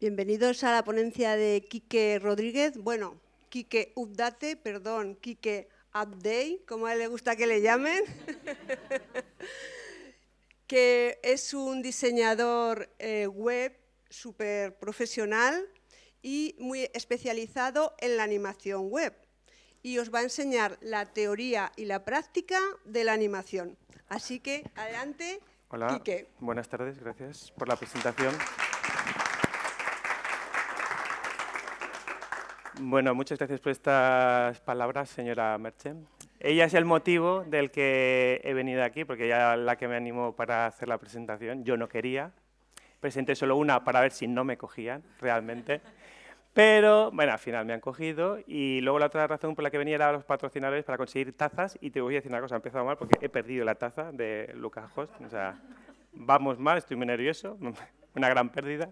Bienvenidos a la ponencia de Quique Rodríguez. Bueno, Quique Update, perdón, Quique Update, como a él le gusta que le llamen. que es un diseñador eh, web súper profesional y muy especializado en la animación web. Y os va a enseñar la teoría y la práctica de la animación. Así que adelante, Quique. Buenas tardes, gracias por la presentación. Bueno, muchas gracias por estas palabras, señora Merchem. Ella es el motivo del que he venido aquí, porque ella es la que me animó para hacer la presentación. Yo no quería. Presenté solo una para ver si no me cogían realmente. Pero, bueno, al final me han cogido. Y luego la otra razón por la que venía era los patrocinadores para conseguir tazas. Y te voy a decir una cosa, ha empezado mal porque he perdido la taza de Lucas Host. O sea, vamos mal, estoy muy nervioso una gran pérdida.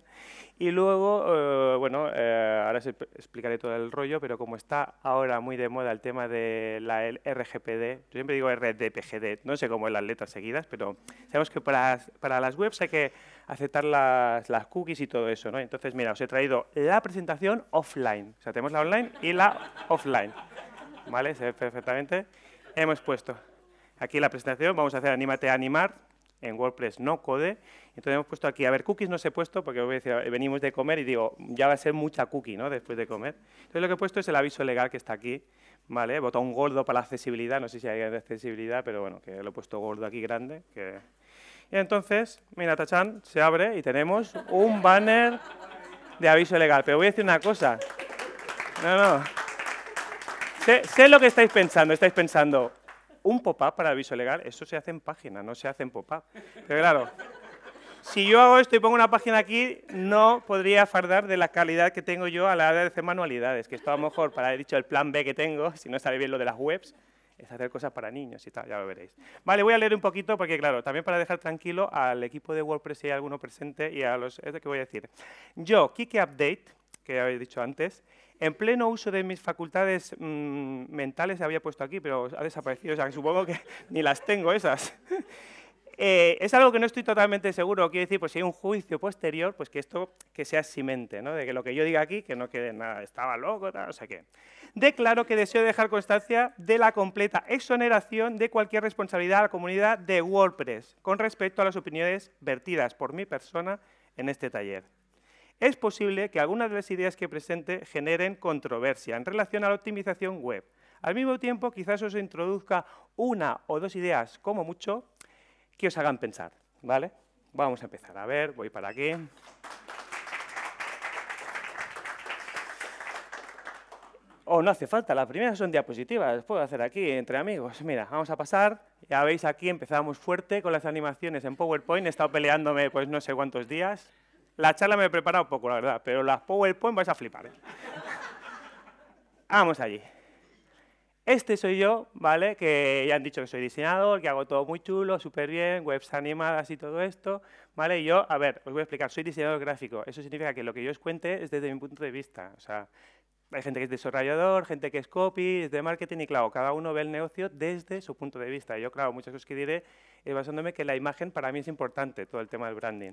Y luego, eh, bueno, eh, ahora os explicaré todo el rollo, pero como está ahora muy de moda el tema de la RGPD, yo siempre digo RDPGD, no sé cómo es las letras seguidas, pero sabemos que para, para las webs hay que aceptar las, las, cookies y todo eso, ¿no? Entonces, mira, os he traído la presentación offline, o sea, tenemos la online y la offline, ¿vale? Se ve perfectamente. Hemos puesto aquí la presentación, vamos a hacer Anímate a animar, en WordPress no code. Entonces hemos puesto aquí, a ver, cookies no se he puesto porque venimos de comer y digo, ya va a ser mucha cookie, ¿no? Después de comer. Entonces lo que he puesto es el aviso legal que está aquí, ¿vale? Botón gordo para la accesibilidad, no sé si hay accesibilidad, pero bueno, que lo he puesto gordo aquí grande. Que... Y entonces, mira, Tachan, se abre y tenemos un banner de aviso legal. Pero voy a decir una cosa. No, no. sé lo que estáis pensando. Estáis pensando, un pop-up para aviso legal, eso se hace en página, no se hace en pop-up. Pero claro, si yo hago esto y pongo una página aquí, no podría fardar de la calidad que tengo yo a la hora de hacer manualidades, que esto a lo mejor, para haber dicho el plan B que tengo, si no sale bien lo de las webs, es hacer cosas para niños y tal, ya lo veréis. Vale, voy a leer un poquito porque, claro, también para dejar tranquilo al equipo de WordPress si hay alguno presente y a los... Es lo que voy a decir. Yo, Kike Update, que habéis dicho antes, en pleno uso de mis facultades mm, mentales, se había puesto aquí, pero ha desaparecido, o sea, supongo que ni las tengo esas. Eh, es algo que no estoy totalmente seguro, quiero decir, pues si hay un juicio posterior, pues que esto que sea simente, ¿no? De que lo que yo diga aquí, que no quede nada, estaba loco, tal, o sea que... Declaro que deseo dejar constancia de la completa exoneración de cualquier responsabilidad a la comunidad de WordPress con respecto a las opiniones vertidas por mi persona en este taller es posible que algunas de las ideas que presente generen controversia en relación a la optimización web. Al mismo tiempo, quizás os introduzca una o dos ideas, como mucho, que os hagan pensar, ¿vale? Vamos a empezar. A ver, voy para aquí. O oh, no hace falta, las primeras son diapositivas, las puedo hacer aquí entre amigos. Mira, vamos a pasar. Ya veis aquí, empezamos fuerte con las animaciones en PowerPoint. He estado peleándome pues no sé cuántos días. La charla me he preparado un poco, la verdad, pero las PowerPoint vais a flipar. ¿eh? Vamos allí. Este soy yo, ¿vale? Que ya han dicho que soy diseñador, que hago todo muy chulo, súper bien, webs animadas y todo esto, ¿vale? Y yo, a ver, os voy a explicar, soy diseñador gráfico. Eso significa que lo que yo os cuente es desde mi punto de vista. O sea, hay gente que es desarrollador, gente que es copy, es de marketing y claro, cada uno ve el negocio desde su punto de vista. Yo, claro, muchas cosas que diré es basándome que la imagen para mí es importante, todo el tema del branding.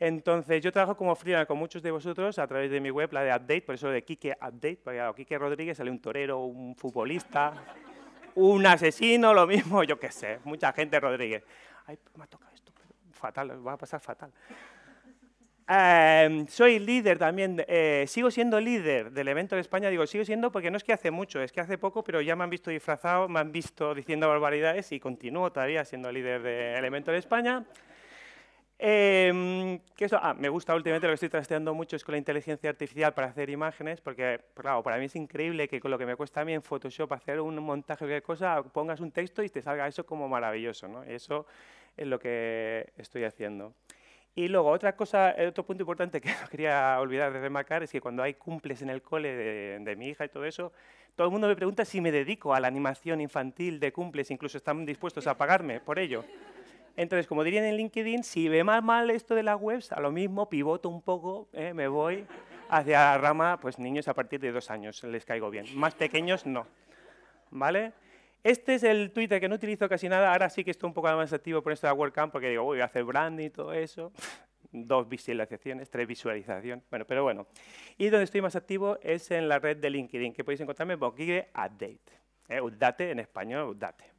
Entonces, yo trabajo como freelance con muchos de vosotros a través de mi web, la de Update, por eso de Kike Update, porque a Quique Rodríguez sale un torero, un futbolista, un asesino, lo mismo, yo qué sé, mucha gente Rodríguez. Ay, me ha tocado esto, fatal, va a pasar fatal. Em, soy líder también, eh, sigo siendo líder del evento de España, digo, sigo siendo porque no es que hace mucho, es que hace poco, pero ya me han visto disfrazado, me han visto diciendo barbaridades y continúo todavía siendo líder del evento de España. Eh, Ah, me gusta últimamente lo que estoy trasteando mucho es con la inteligencia artificial para hacer imágenes, porque claro, para mí es increíble que con lo que me cuesta a mí en Photoshop hacer un montaje o cualquier cosa, pongas un texto y te salga eso como maravilloso, ¿no? Eso es lo que estoy haciendo. Y luego, otra cosa, otro punto importante que no quería olvidar de remarcar es que cuando hay cumples en el cole de, de, mi hija y todo eso, todo el mundo me pregunta si me dedico a la animación infantil de cumples, incluso están dispuestos a pagarme por ello. Entonces, como dirían en LinkedIn, si ve más mal esto de las webs, a lo mismo pivoto un poco, eh, me voy hacia la rama, pues niños a partir de dos años les caigo bien. Más pequeños, no. ¿Vale? Este es el Twitter que no utilizo casi nada. Ahora sí que estoy un poco más activo por esto de WordCamp porque digo, voy a hacer branding y todo eso. Dos visualizaciones, tres visualizaciones. Bueno, pero bueno. Y donde estoy más activo es en la red de LinkedIn, que podéis encontrarme en Update. Eh, update en español, update.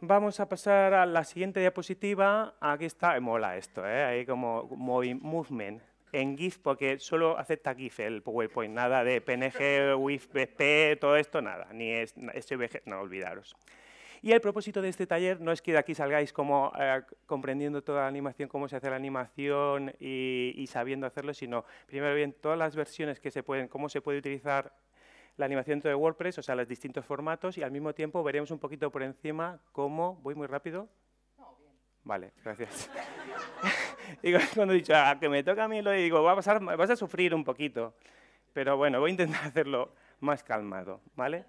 Vamos a pasar a la siguiente diapositiva. Aquí está, eh, mola esto, ¿eh? Ahí como movement en GIF, porque solo acepta GIF el PowerPoint, nada de PNG, WIF, BP, todo esto, nada, ni SVG, no, olvidaros. Y el propósito de este taller no es que de aquí salgáis como eh, comprendiendo toda la animación, cómo se hace la animación y, y, sabiendo hacerlo, sino primero bien todas las versiones que se pueden, cómo se puede utilizar la animación de WordPress, o sea, los distintos formatos, y al mismo tiempo veremos un poquito por encima cómo... ¿Voy muy rápido? No, bien. Vale, gracias. y cuando he dicho, ah, que me toca a mí, lo digo, va a pasar, vas a sufrir un poquito. Pero bueno, voy a intentar hacerlo más calmado, ¿vale?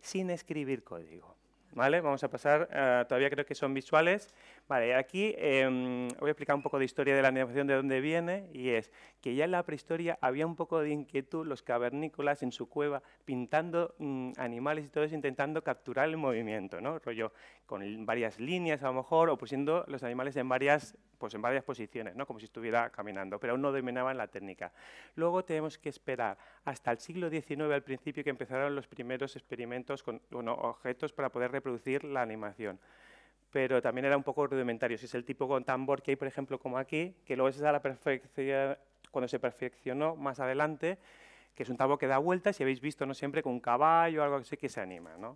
Sin escribir código, ¿vale? Vamos a pasar, eh, todavía creo que son visuales, Vale, aquí em, voy a explicar un poco de historia de la animación, de dónde viene, y es que ya en la prehistoria había un poco de inquietud los cavernícolas en su cueva pintando mm, animales y todo eso, intentando capturar el movimiento, ¿no? Rollo con varias líneas a lo mejor, o pusiendo los animales en varias, pues, en varias posiciones, ¿no? Como si estuviera caminando, pero aún no dominaban la técnica. Luego tenemos que esperar hasta el siglo XIX, al principio, que empezaron los primeros experimentos con objetos para poder reproducir la animación pero también era un poco rudimentario. Si es el tipo con tambor que hay, por ejemplo, como aquí, que luego es a la perfección, cuando se perfeccionó más adelante, que es un tambor que da vueltas, si habéis visto, no siempre con un caballo o algo así que se anima. ¿no?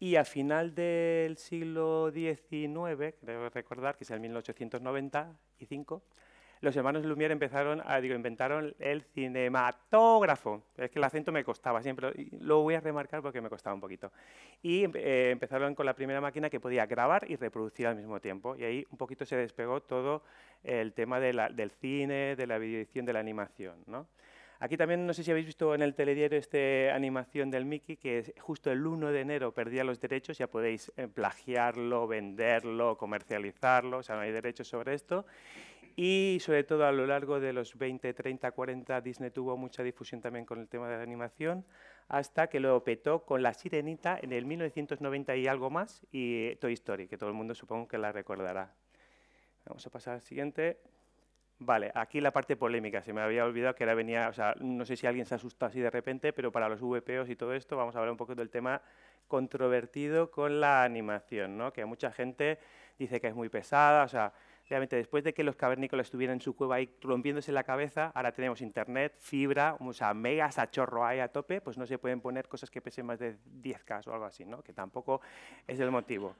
Y a final del siglo XIX, creo recordar que es el 1895, los hermanos Lumière empezaron a, digo, inventaron el cinematógrafo. Es que el acento me costaba siempre, lo voy a remarcar porque me costaba un poquito. Y eh, empezaron con la primera máquina que podía grabar y reproducir al mismo tiempo. Y ahí un poquito se despegó todo el tema del cine, de la videoedición, de la animación. ¿no? Aquí también, no sé si habéis visto en el telediario esta animación del Mickey, que justo el 1 de enero perdía los derechos, ya podéis eh, plagiarlo, venderlo, comercializarlo, o sea, no hay derechos sobre esto. Y sobre todo a lo largo de los 20, 30, 40, Disney tuvo mucha difusión también con el tema de la animación, hasta que lo petó con La Sirenita en el 1990 y algo más, y eh, Toy Story, que todo el mundo supongo que la recordará. Vamos a pasar al siguiente. Vale, aquí la parte polémica. Se me había olvidado que era venía, o sea, no sé si alguien se asusta así de repente, pero para los VPOs y todo esto vamos a hablar un poco del tema controvertido con la animación, ¿no? Que mucha gente dice que es muy pesada, o sea, realmente después de que los cavernícolas estuvieran en su cueva ahí rompiéndose la cabeza, ahora tenemos internet, fibra, o sea, megas a chorro ahí a tope, pues no se pueden poner cosas que pesen más de 10K o algo así, ¿no? Que tampoco es el motivo.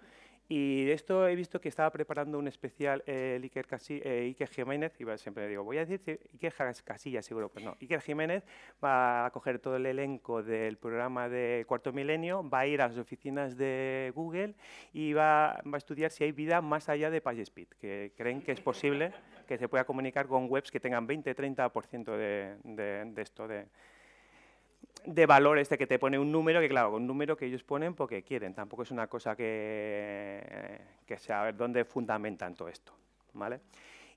Y de esto he visto que estaba preparando un especial eh, eh, Iker, Jiménez, y siempre digo, voy a decir Iker Casillas, seguro, pues no. Iker Jiménez va a coger todo el elenco del programa de Cuarto Milenio, va a ir a las oficinas de Google y va, a estudiar si hay vida más allá de PageSpeed, que creen que es posible que se pueda comunicar con webs que tengan 20-30% de, de esto, de, de valor este que te pone un número, que claro, un número que ellos ponen porque quieren, tampoco es una cosa que, que sea, dónde fundamentan todo esto, ¿vale?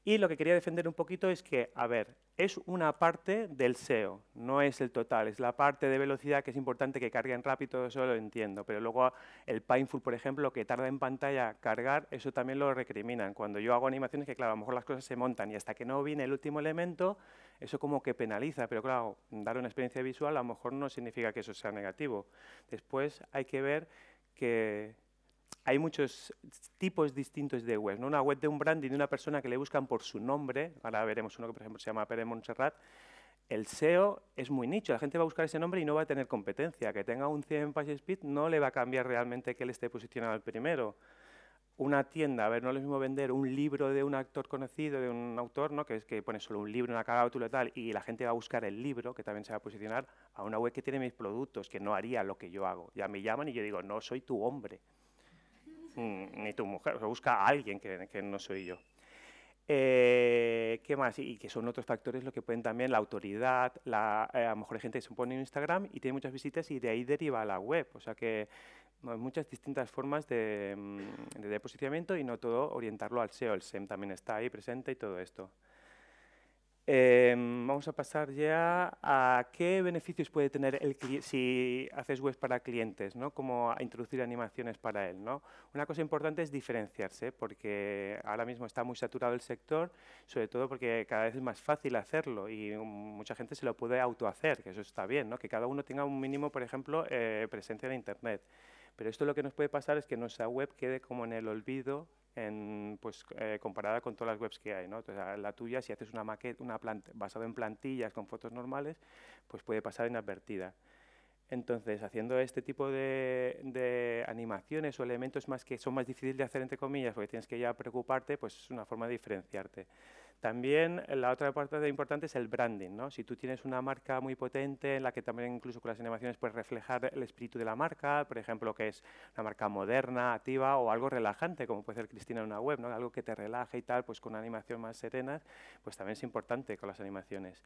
Y lo que quería defender un poquito es que, a ver, es una parte del SEO, no es el total, es la parte de velocidad que es importante que carguen rápido, eso lo entiendo, pero luego el Painful, por ejemplo, que tarda en pantalla cargar, eso también lo recriminan. Cuando yo hago animaciones que, claro, a lo mejor las cosas se montan y hasta que no viene el último elemento, eso como que penaliza, pero claro, dar una experiencia visual a lo mejor no significa que eso sea negativo. Después hay que ver que hay muchos tipos distintos de web. ¿no? Una web de un branding de una persona que le buscan por su nombre, ahora veremos uno que por ejemplo se llama Pérez Montserrat, el SEO es muy nicho, la gente va a buscar ese nombre y no va a tener competencia. Que tenga un 100 page speed no le va a cambiar realmente que él esté posicionado al primero una tienda, a ver, no es lo mismo vender un libro de un actor conocido, de un autor, ¿no? que es que pone solo un libro, una carátula y tal, y la gente va a buscar el libro, que también se va a posicionar, a una web que tiene mis productos, que no haría lo que yo hago. Ya me llaman y yo digo, no soy tu hombre, mm, ni tu mujer, o sea, busca a alguien que, que no soy yo. Eh, ¿Qué más? Y, que son otros factores lo que pueden también la autoridad, la, eh, a lo mejor hay gente se pone en Instagram y tiene muchas visitas y de ahí deriva la web. O sea que muchas distintas formas de, mm, de, y no todo orientarlo al SEO. El SEM también está ahí presente y todo esto. Em, vamos a pasar ya a qué beneficios puede tener el si haces web para clientes, ¿no? Como introducir animaciones para él, Una cosa importante es diferenciarse, porque ahora mismo está muy saturado el sector, sobre todo porque cada vez es más fácil hacerlo y mucha gente se lo puede autohacer, que eso está bien, Que cada uno tenga un mínimo, por ejemplo, eh, presencia en Internet. Pero esto lo que nos puede pasar es que nuestra web quede como en el olvido pues, eh, comparada con todas las webs que hay. ¿no? la tuya, si haces una maqueta una basada en plantillas con fotos normales, pues puede pasar inadvertida. Entonces, haciendo este tipo de, animaciones o elementos más que son más difíciles de hacer, entre comillas, porque tienes que ya preocuparte, pues es una forma de diferenciarte. También eh, la otra parte importante es el branding. ¿no? Si tú tienes una marca muy potente en la que también incluso con las animaciones puedes reflejar el espíritu de la marca, por ejemplo, que es una marca moderna, activa o algo relajante, como puede ser Cristina en una web, ¿no? algo que te relaje y tal, pues con una animación más serena, pues también es importante con las animaciones.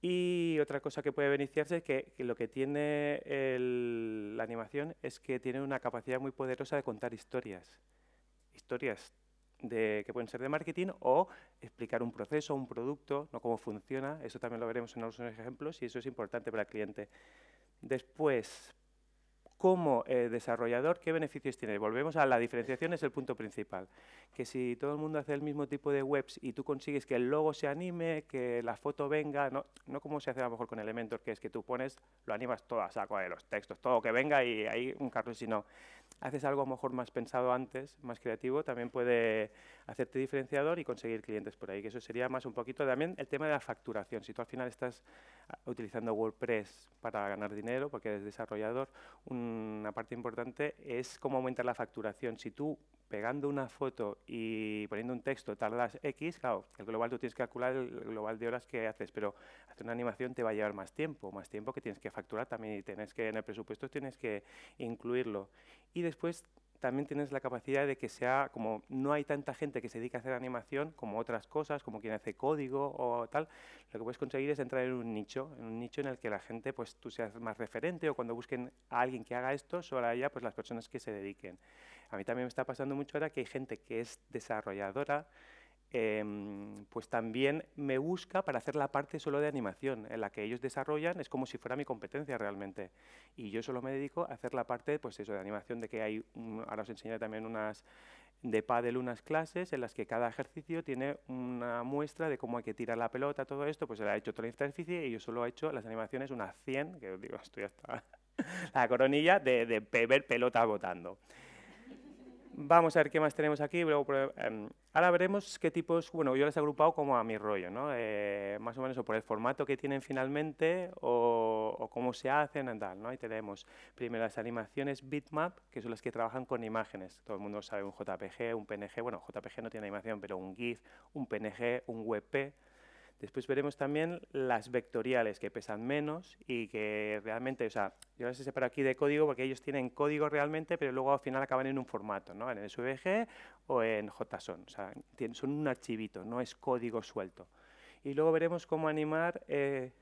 Y otra cosa que puede beneficiarse es que, lo que tiene la animación es que tiene una capacidad muy poderosa de contar historias. Historias de, que pueden ser de marketing o explicar un proceso, un producto, no cómo funciona. Eso también lo veremos en algunos ejemplos y eso es importante para el cliente. Después, como eh, desarrollador, ¿qué beneficios tiene? Volvemos a la diferenciación, es el punto principal. Que si todo el mundo hace el mismo tipo de webs y tú consigues que el logo se anime, que la foto venga, no, no como se hace a lo mejor con Elementor, que es que tú pones, lo animas todo saco de eh, los textos, todo que venga y hay un carrusel, sino haces algo a lo mejor más pensado antes, más creativo, también puede hacerte diferenciador y conseguir clientes por ahí, que eso sería más un poquito también el tema de la facturación. Si tú al final estás ah, utilizando WordPress para ganar dinero, porque eres desarrollador, una parte importante es cómo aumentar la facturación. Si tú pegando una foto y poniendo un texto tardas X, claro, el global tú tienes que calcular el global de horas que haces, pero hacer una animación te va a llevar más tiempo, más tiempo que tienes que facturar también y tienes que en el presupuesto tienes que incluirlo. Y después también tienes la capacidad de que sea, como no hay tanta gente que se dedica a hacer animación como otras cosas, como quien hace código o tal, lo que puedes conseguir es entrar en un nicho, en un nicho en el que la gente, pues tú seas más referente o cuando busquen a alguien que haga esto, solo ella pues las personas que se dediquen. A mí también me está pasando mucho ahora que hay gente que es desarrolladora, Em, pues también me busca para hacer la parte solo de animación, en la que ellos desarrollan, es como si fuera mi competencia realmente. Y yo solo me dedico a hacer la parte pues eso, de animación, de que hay, ahora os enseñaré también unas de pádel unas clases en las que cada ejercicio tiene una muestra de cómo hay que tirar la pelota, todo esto, pues él ha hecho toda la superficie y yo solo he hecho las animaciones unas 100, que digo, estoy hasta la coronilla de, de ver pelota botando. Vamos a ver qué más tenemos aquí. Em, ahora veremos qué tipos, bueno, yo las he agrupado como a mi rollo, ¿no? Eh, más o menos o por el formato que tienen finalmente o, cómo se hacen, y tal, ¿no? Ahí tenemos primero las animaciones bitmap, que son las que trabajan con imágenes. Todo el mundo sabe un JPG, un PNG, bueno, JPG no tiene animación, pero un GIF, un PNG, un WebP, Después veremos también las vectoriales, que pesan menos y que realmente, o sea, yo las he separado aquí de código porque ellos tienen código realmente, pero luego al final acaban en un formato, ¿no? En SVG o en JSON, o sea, son un archivito, no es código suelto. Y luego veremos cómo animar... Eh,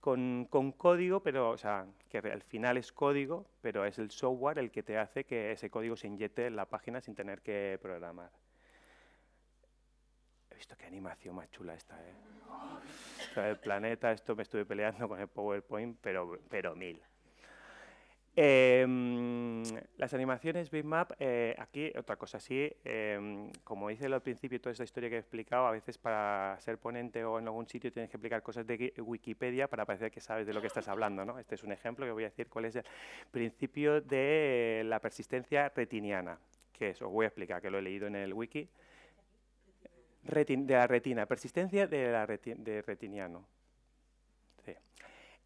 con, con, código, pero, o sea, que al final es código, pero es el software el que te hace que ese código se inyecte en la página sin tener que programar visto qué animación más chula esta, ¿eh? Oh, el planeta, esto me estuve peleando con el PowerPoint, pero, pero mil. Em, las animaciones bitmap, eh, aquí otra cosa sí, em, como dice al principio toda esa historia que he explicado, a veces para ser ponente o en algún sitio tienes que explicar cosas de Wikipedia para parecer que sabes de lo que estás hablando. ¿no? Este es un ejemplo que voy a decir cuál es el principio de la persistencia retiniana, que es, os voy a explicar, que lo he leído en el wiki de la retina, persistencia de, la de retiniano.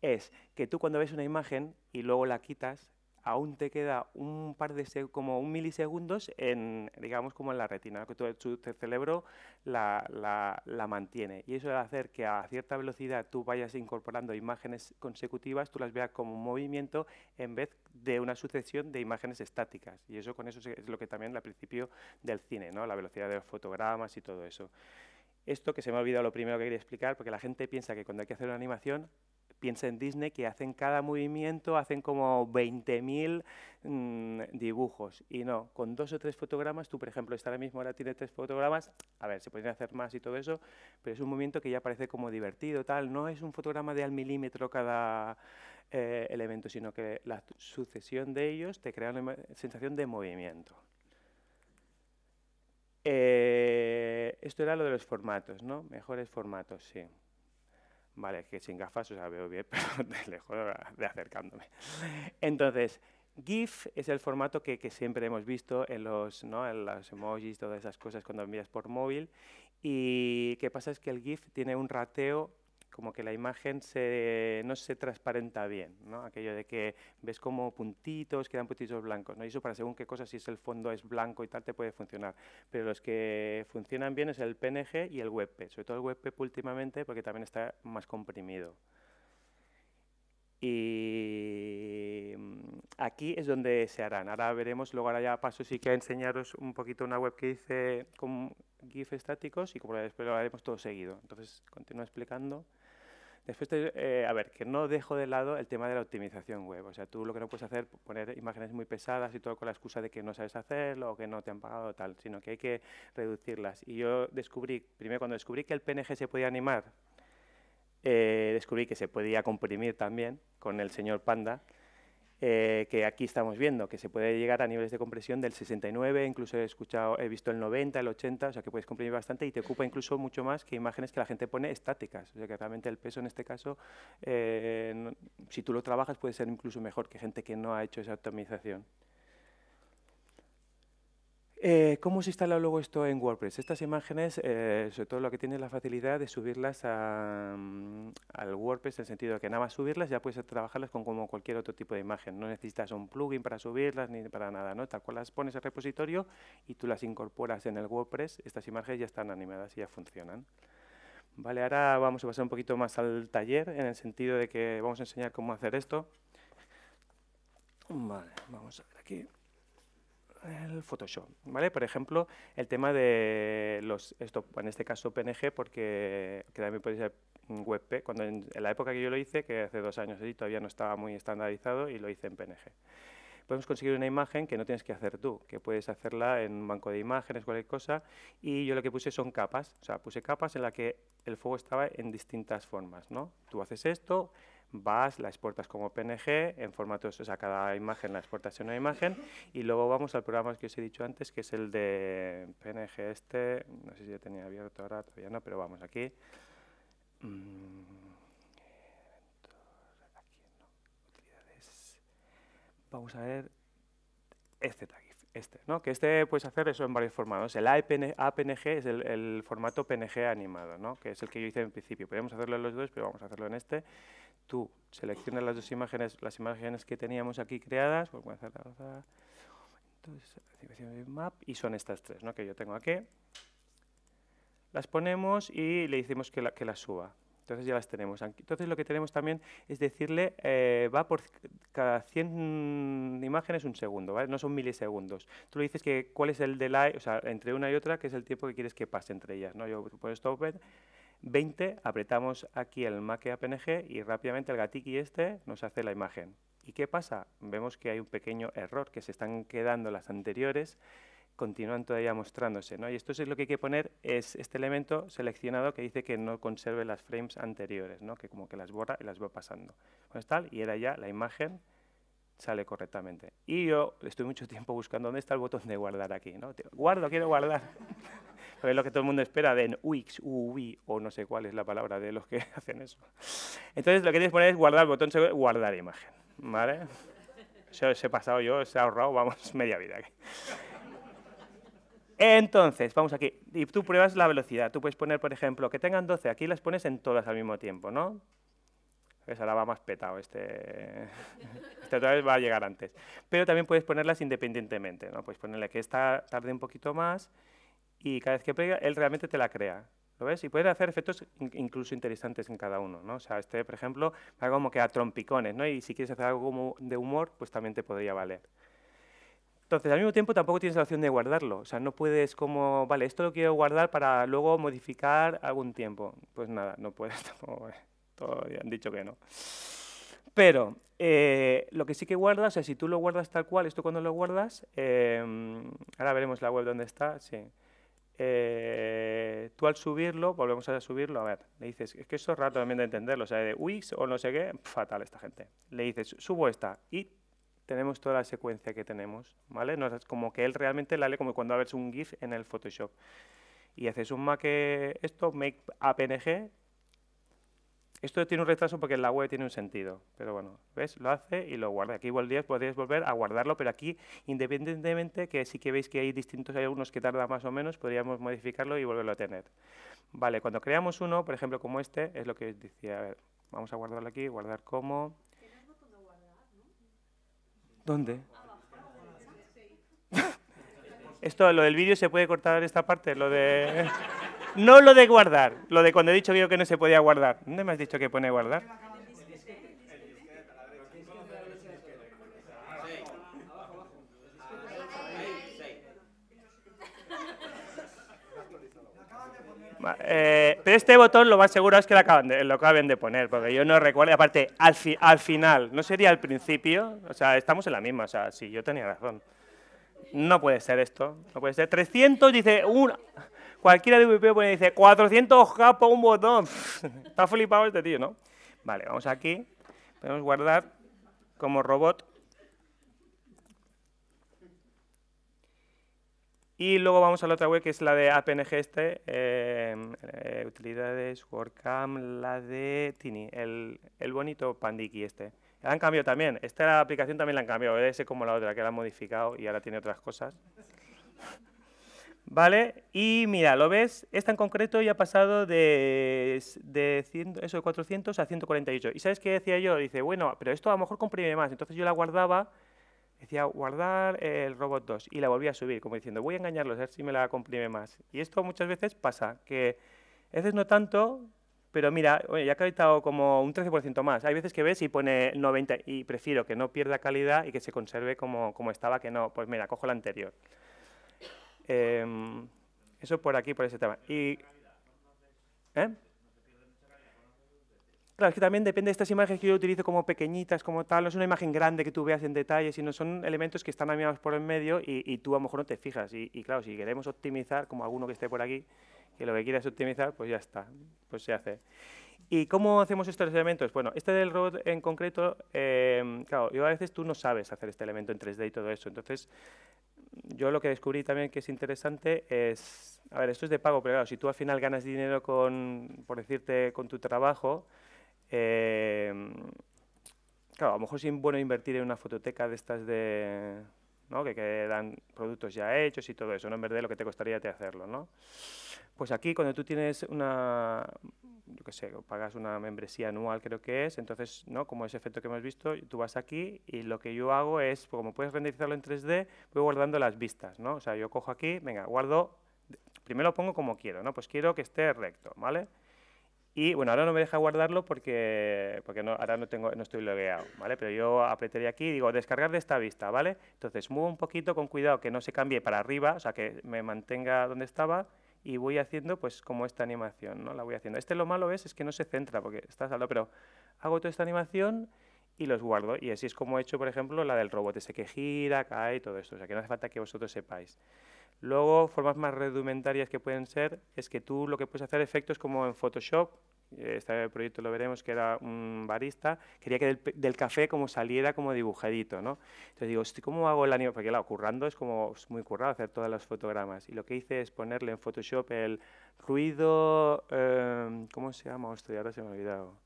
Es que tú cuando ves una imagen y luego la quitas, aún te queda un par de como un milisegundos en, digamos, como en la retina, que tu, tu cerebro la, mantiene. Y eso va a hacer que a cierta velocidad tú vayas incorporando imágenes consecutivas, tú las veas como un movimiento en vez de una sucesión de imágenes estáticas. Y eso con eso es lo que también al principio del cine, ¿no? La velocidad de los fotogramas y todo eso. Esto que se me ha olvidado lo primero que quería explicar, porque la gente piensa que cuando hay que hacer una animación Piensa en Disney que hacen cada movimiento, hacen como 20.000 mm, dibujos. Y no, con dos o tres fotogramas, tú por ejemplo, esta ahora mismo ahora tiene tres fotogramas, a ver, se pueden hacer más y todo eso, pero es un movimiento que ya parece como divertido, tal. No es un fotograma de al milímetro cada eh, elemento, sino que la sucesión de ellos te crea una sensación de movimiento. Eh, esto era lo de los formatos, ¿no? Mejores formatos, sí. Vale, es que sin gafas o sea, veo bien, pero de lejos, de acercándome. Entonces, GIF es el formato que, siempre hemos visto en los, ¿no? en los emojis, todas esas cosas cuando miras por móvil. Y qué pasa es que el GIF tiene un rateo como que la imagen no se transparenta bien, ¿no? aquello de que ves como puntitos, quedan puntitos blancos, ¿no? y eso para según qué cosa, si el fondo es blanco y tal, te puede funcionar, pero los que funcionan bien es el PNG y el WebP, sobre todo el WebP últimamente porque también está más comprimido. Y mm, aquí es donde se harán. Ahora veremos, luego ahora ya paso sí que a enseñaros un poquito una web que hice con GIF estáticos y como después lo haremos todo seguido. Entonces, continúo explicando. Después, eh, a ver, que no dejo de lado el tema de la optimización web. O sea, tú lo que no puedes hacer, poner imágenes muy pesadas y todo con la excusa de que no sabes hacerlo o que no te han pagado tal, sino que hay que reducirlas. Y yo descubrí, primero cuando descubrí que el PNG se podía animar, eh, descubrí que se podía comprimir también con el señor Panda. Eh, que aquí estamos viendo, que se puede llegar a niveles de compresión del 69, incluso he escuchado, he visto el 90, el 80, o sea que puedes comprimir bastante y te ocupa incluso mucho más que imágenes que la gente pone estáticas, o sea que realmente el peso en este caso, eh, si tú lo trabajas puede ser incluso mejor que gente que no ha hecho esa optimización. Eh, ¿Cómo se instala luego esto en WordPress? Estas imágenes, eh, sobre todo lo que tiene la facilidad de subirlas mm, al WordPress, en el sentido de que nada más subirlas ya puedes trabajarlas con como cualquier otro tipo de imagen. No necesitas un plugin para subirlas ni para nada, ¿no? Tal cual las pones al repositorio y tú las incorporas en el WordPress, estas imágenes ya están animadas y ya funcionan. Vale, ahora vamos a pasar un poquito más al taller, en el sentido de que vamos a enseñar cómo hacer esto. Vale, vamos a ver aquí el Photoshop, ¿vale? Por ejemplo, el tema de los, esto, en este caso PNG, porque también puede ser WebP, cuando en, la época que yo lo hice, que hace dos años y todavía no estaba muy estandarizado y lo hice en PNG. Podemos conseguir una imagen que no tienes que hacer tú, que puedes hacerla en un banco de imágenes, cualquier cosa, y yo lo que puse son capas, o sea, puse capas en las que el fuego estaba en distintas formas, ¿no? Tú haces esto, vas, la exportas como PNG, en formatos, o sea, cada imagen la exportas en una imagen, y luego vamos al programa que os he dicho antes, que es el de PNG este, no sé si ya tenía abierto ahora, todavía no, pero vamos aquí. Mm, vamos a ver este tag este, ¿no? que este puedes hacer eso en varios formatos. El APNG es el, formato PNG animado, ¿no? que es el que yo hice en principio. Podemos hacerlo en los dos, pero vamos a hacerlo en este. Tú seleccionas las dos imágenes, las imágenes que teníamos aquí creadas, pues map, y son estas tres ¿no? que yo tengo aquí. Las ponemos y le decimos que las suba. Entonces ya las tenemos. Entonces lo que tenemos también es decirle, eh, va por cada 100 imágenes un segundo, ¿vale? No son milisegundos. Tú le dices que cuál es el delay, o sea, entre una y otra, que es el tiempo que quieres que pase entre ellas, ¿no? Yo puedo stop 20, apretamos aquí el Make PNG y rápidamente el gatiki este nos hace la imagen. ¿Y qué pasa? Vemos que hay un pequeño error, que se están quedando las anteriores continúan todavía mostrándose. ¿no? Y esto es lo que hay que poner, es este elemento seleccionado que dice que no conserve las frames anteriores, ¿no? que como que las borra y las va pasando. tal, y era ya la imagen sale correctamente. Y yo estoy mucho tiempo buscando dónde está el botón de guardar aquí. ¿no? Guardo, quiero guardar. Porque es lo que todo el mundo espera de en UX, o no sé cuál es la palabra de los que hacen eso. Entonces lo que tienes que poner es guardar el botón, guardar imagen. ¿vale? ha se pasado yo, se ha ahorrado, vamos, media vida aquí. Entonces, vamos aquí, y tú pruebas la velocidad. Tú puedes poner, por ejemplo, que tengan 12, aquí las pones en todas al mismo tiempo, ¿no? Pues ahora va más petado, este, este otra vez va a llegar antes. Pero también puedes ponerlas independientemente, ¿no? Puedes ponerle que esta tarde un poquito más y cada vez que pega, él realmente te la crea. ¿Lo ves? Y puedes hacer efectos incluso interesantes en cada uno, ¿no? O sea, este, por ejemplo, va como que a trompicones, ¿no? Y si quieres hacer algo como de humor, pues también te podría valer. Entonces, al mismo tiempo tampoco tienes la opción de guardarlo. O sea, no puedes como, vale, esto lo quiero guardar para luego modificar algún tiempo. Pues nada, no puedes tampoco. Eh, han dicho que no. Pero eh, lo que sí que guardas, o sea, si tú lo guardas tal cual, esto cuando lo guardas, em, ahora veremos la web donde está, sí. Eh, tú al subirlo, volvemos a subirlo, a ver, le dices, es que eso es raro también de entenderlo, o sea, de Wix o no sé qué, fatal esta gente. Le dices, subo esta y tenemos toda la secuencia que tenemos, ¿vale? No, es como que él realmente la lee como cuando abres un GIF en el Photoshop. Y haces un make eh, esto, make a PNG. Esto tiene un retraso porque en la web tiene un sentido. Pero bueno, ¿ves? Lo hace y lo guarda. Aquí días podrías volver a guardarlo, pero aquí, independientemente, que sí que veis que hay distintos, hay algunos que tardan más o menos, podríamos modificarlo y volverlo a tener. Vale, cuando creamos uno, por ejemplo, como este, es lo que os decía. A ver, vamos a guardarlo aquí, guardar como ¿Dónde? Esto, lo del vídeo se puede cortar esta parte, lo de... No lo de guardar, lo de cuando he dicho que no se podía guardar. ¿Dónde me has dicho que pone guardar? Eh, pero este botón lo más seguro es que lo acaban acaben de poner, porque yo no recuerdo. aparte, al, final, no sería al principio, o sea, estamos en la misma, o sea, sí, yo tenía razón. No puede ser esto, no puede ser. 300 dice, una, cualquiera de VP pone, dice, 400 K un botón. Está flipado este tío, ¿no? Vale, vamos aquí, podemos guardar como robot Y luego vamos a la otra web que es la de APNG este, em, eh, utilidades, workcam la de Tini, el, el bonito Pandiki este. La han cambiado también, esta aplicación también la han cambiado, ¿eh? ese como la otra que la han modificado y ahora tiene otras cosas. ¿Vale? Y mira, lo ves, esta en concreto ya ha pasado de, de 100, eso, de 400 a 148. ¿Y sabes qué decía yo? Dice, bueno, pero esto a lo mejor comprime más. Entonces yo la guardaba decía guardar el robot 2 y la volví a subir, como diciendo voy a engañarlos, a ver si me la comprime más. Y esto muchas veces pasa, que a veces no tanto, pero mira, ya ha estado como un 13% más. Hay veces que ves y pone 90 y prefiero que no pierda calidad y que se conserve como, como estaba, que no, pues mira, cojo la anterior. Em, eso por aquí, por ese tema. ¿eh? Claro, es que también depende de estas imágenes que yo utilizo como pequeñitas, como tal, no es una imagen grande que tú veas en detalle, sino son elementos que están amigados por el medio y, tú a lo mejor no te fijas. Y, claro, si queremos optimizar, como alguno que esté por aquí, que lo que quieras optimizar, pues ya está, pues se hace. ¿Y cómo hacemos estos elementos? Bueno, este del robot en concreto, em, claro, yo a veces tú no sabes hacer este elemento en 3D y todo eso, entonces yo lo que descubrí también que es interesante es, a ver, esto es de pago, pero claro, si tú al final ganas dinero con, por decirte, con tu trabajo, Em, claro, a lo mejor es bueno invertir en una fototeca de estas de... Que, dan productos ya hechos y todo eso, ¿no? en vez de lo que te costaría te hacerlo. ¿no? Pues aquí cuando tú tienes una, yo qué sé, pagas una membresía anual creo que es, entonces, ¿no? Como ese efecto que hemos visto, tú vas aquí y lo que yo hago es, pues como puedes renderizarlo en 3D, voy guardando las vistas, ¿no? O sea, yo cojo aquí, venga, guardo, primero lo pongo como quiero, ¿no? Pues quiero que esté recto, ¿vale? Y bueno, ahora no me deja guardarlo porque, porque no, ahora no, tengo, no estoy logueado, ¿vale? Pero yo apretaría aquí y digo descargar de esta vista, ¿vale? Entonces muevo un poquito con cuidado que no se cambie para arriba, o sea, que me mantenga donde estaba y voy haciendo pues como esta animación, ¿no? La voy haciendo. Este lo malo es, es que no se centra porque está saldo, pero hago toda esta animación y los guardo. Y así es como he hecho, por ejemplo, la del robot ese que gira, cae y todo esto. O sea, que no hace falta que vosotros sepáis. Luego, formas más rudimentarias que pueden ser es que tú lo que puedes hacer efectos como en Photoshop, eh, este proyecto lo veremos, que era un barista, quería que del, café como saliera como dibujadito, ¿no? Entonces digo, ¿cómo hago el anime? Porque claro, currando es como muy currado hacer todas las fotogramas. Y lo que hice es ponerle en Photoshop el ruido, em, ¿cómo se llama? Hostia, ahora se me ha olvidado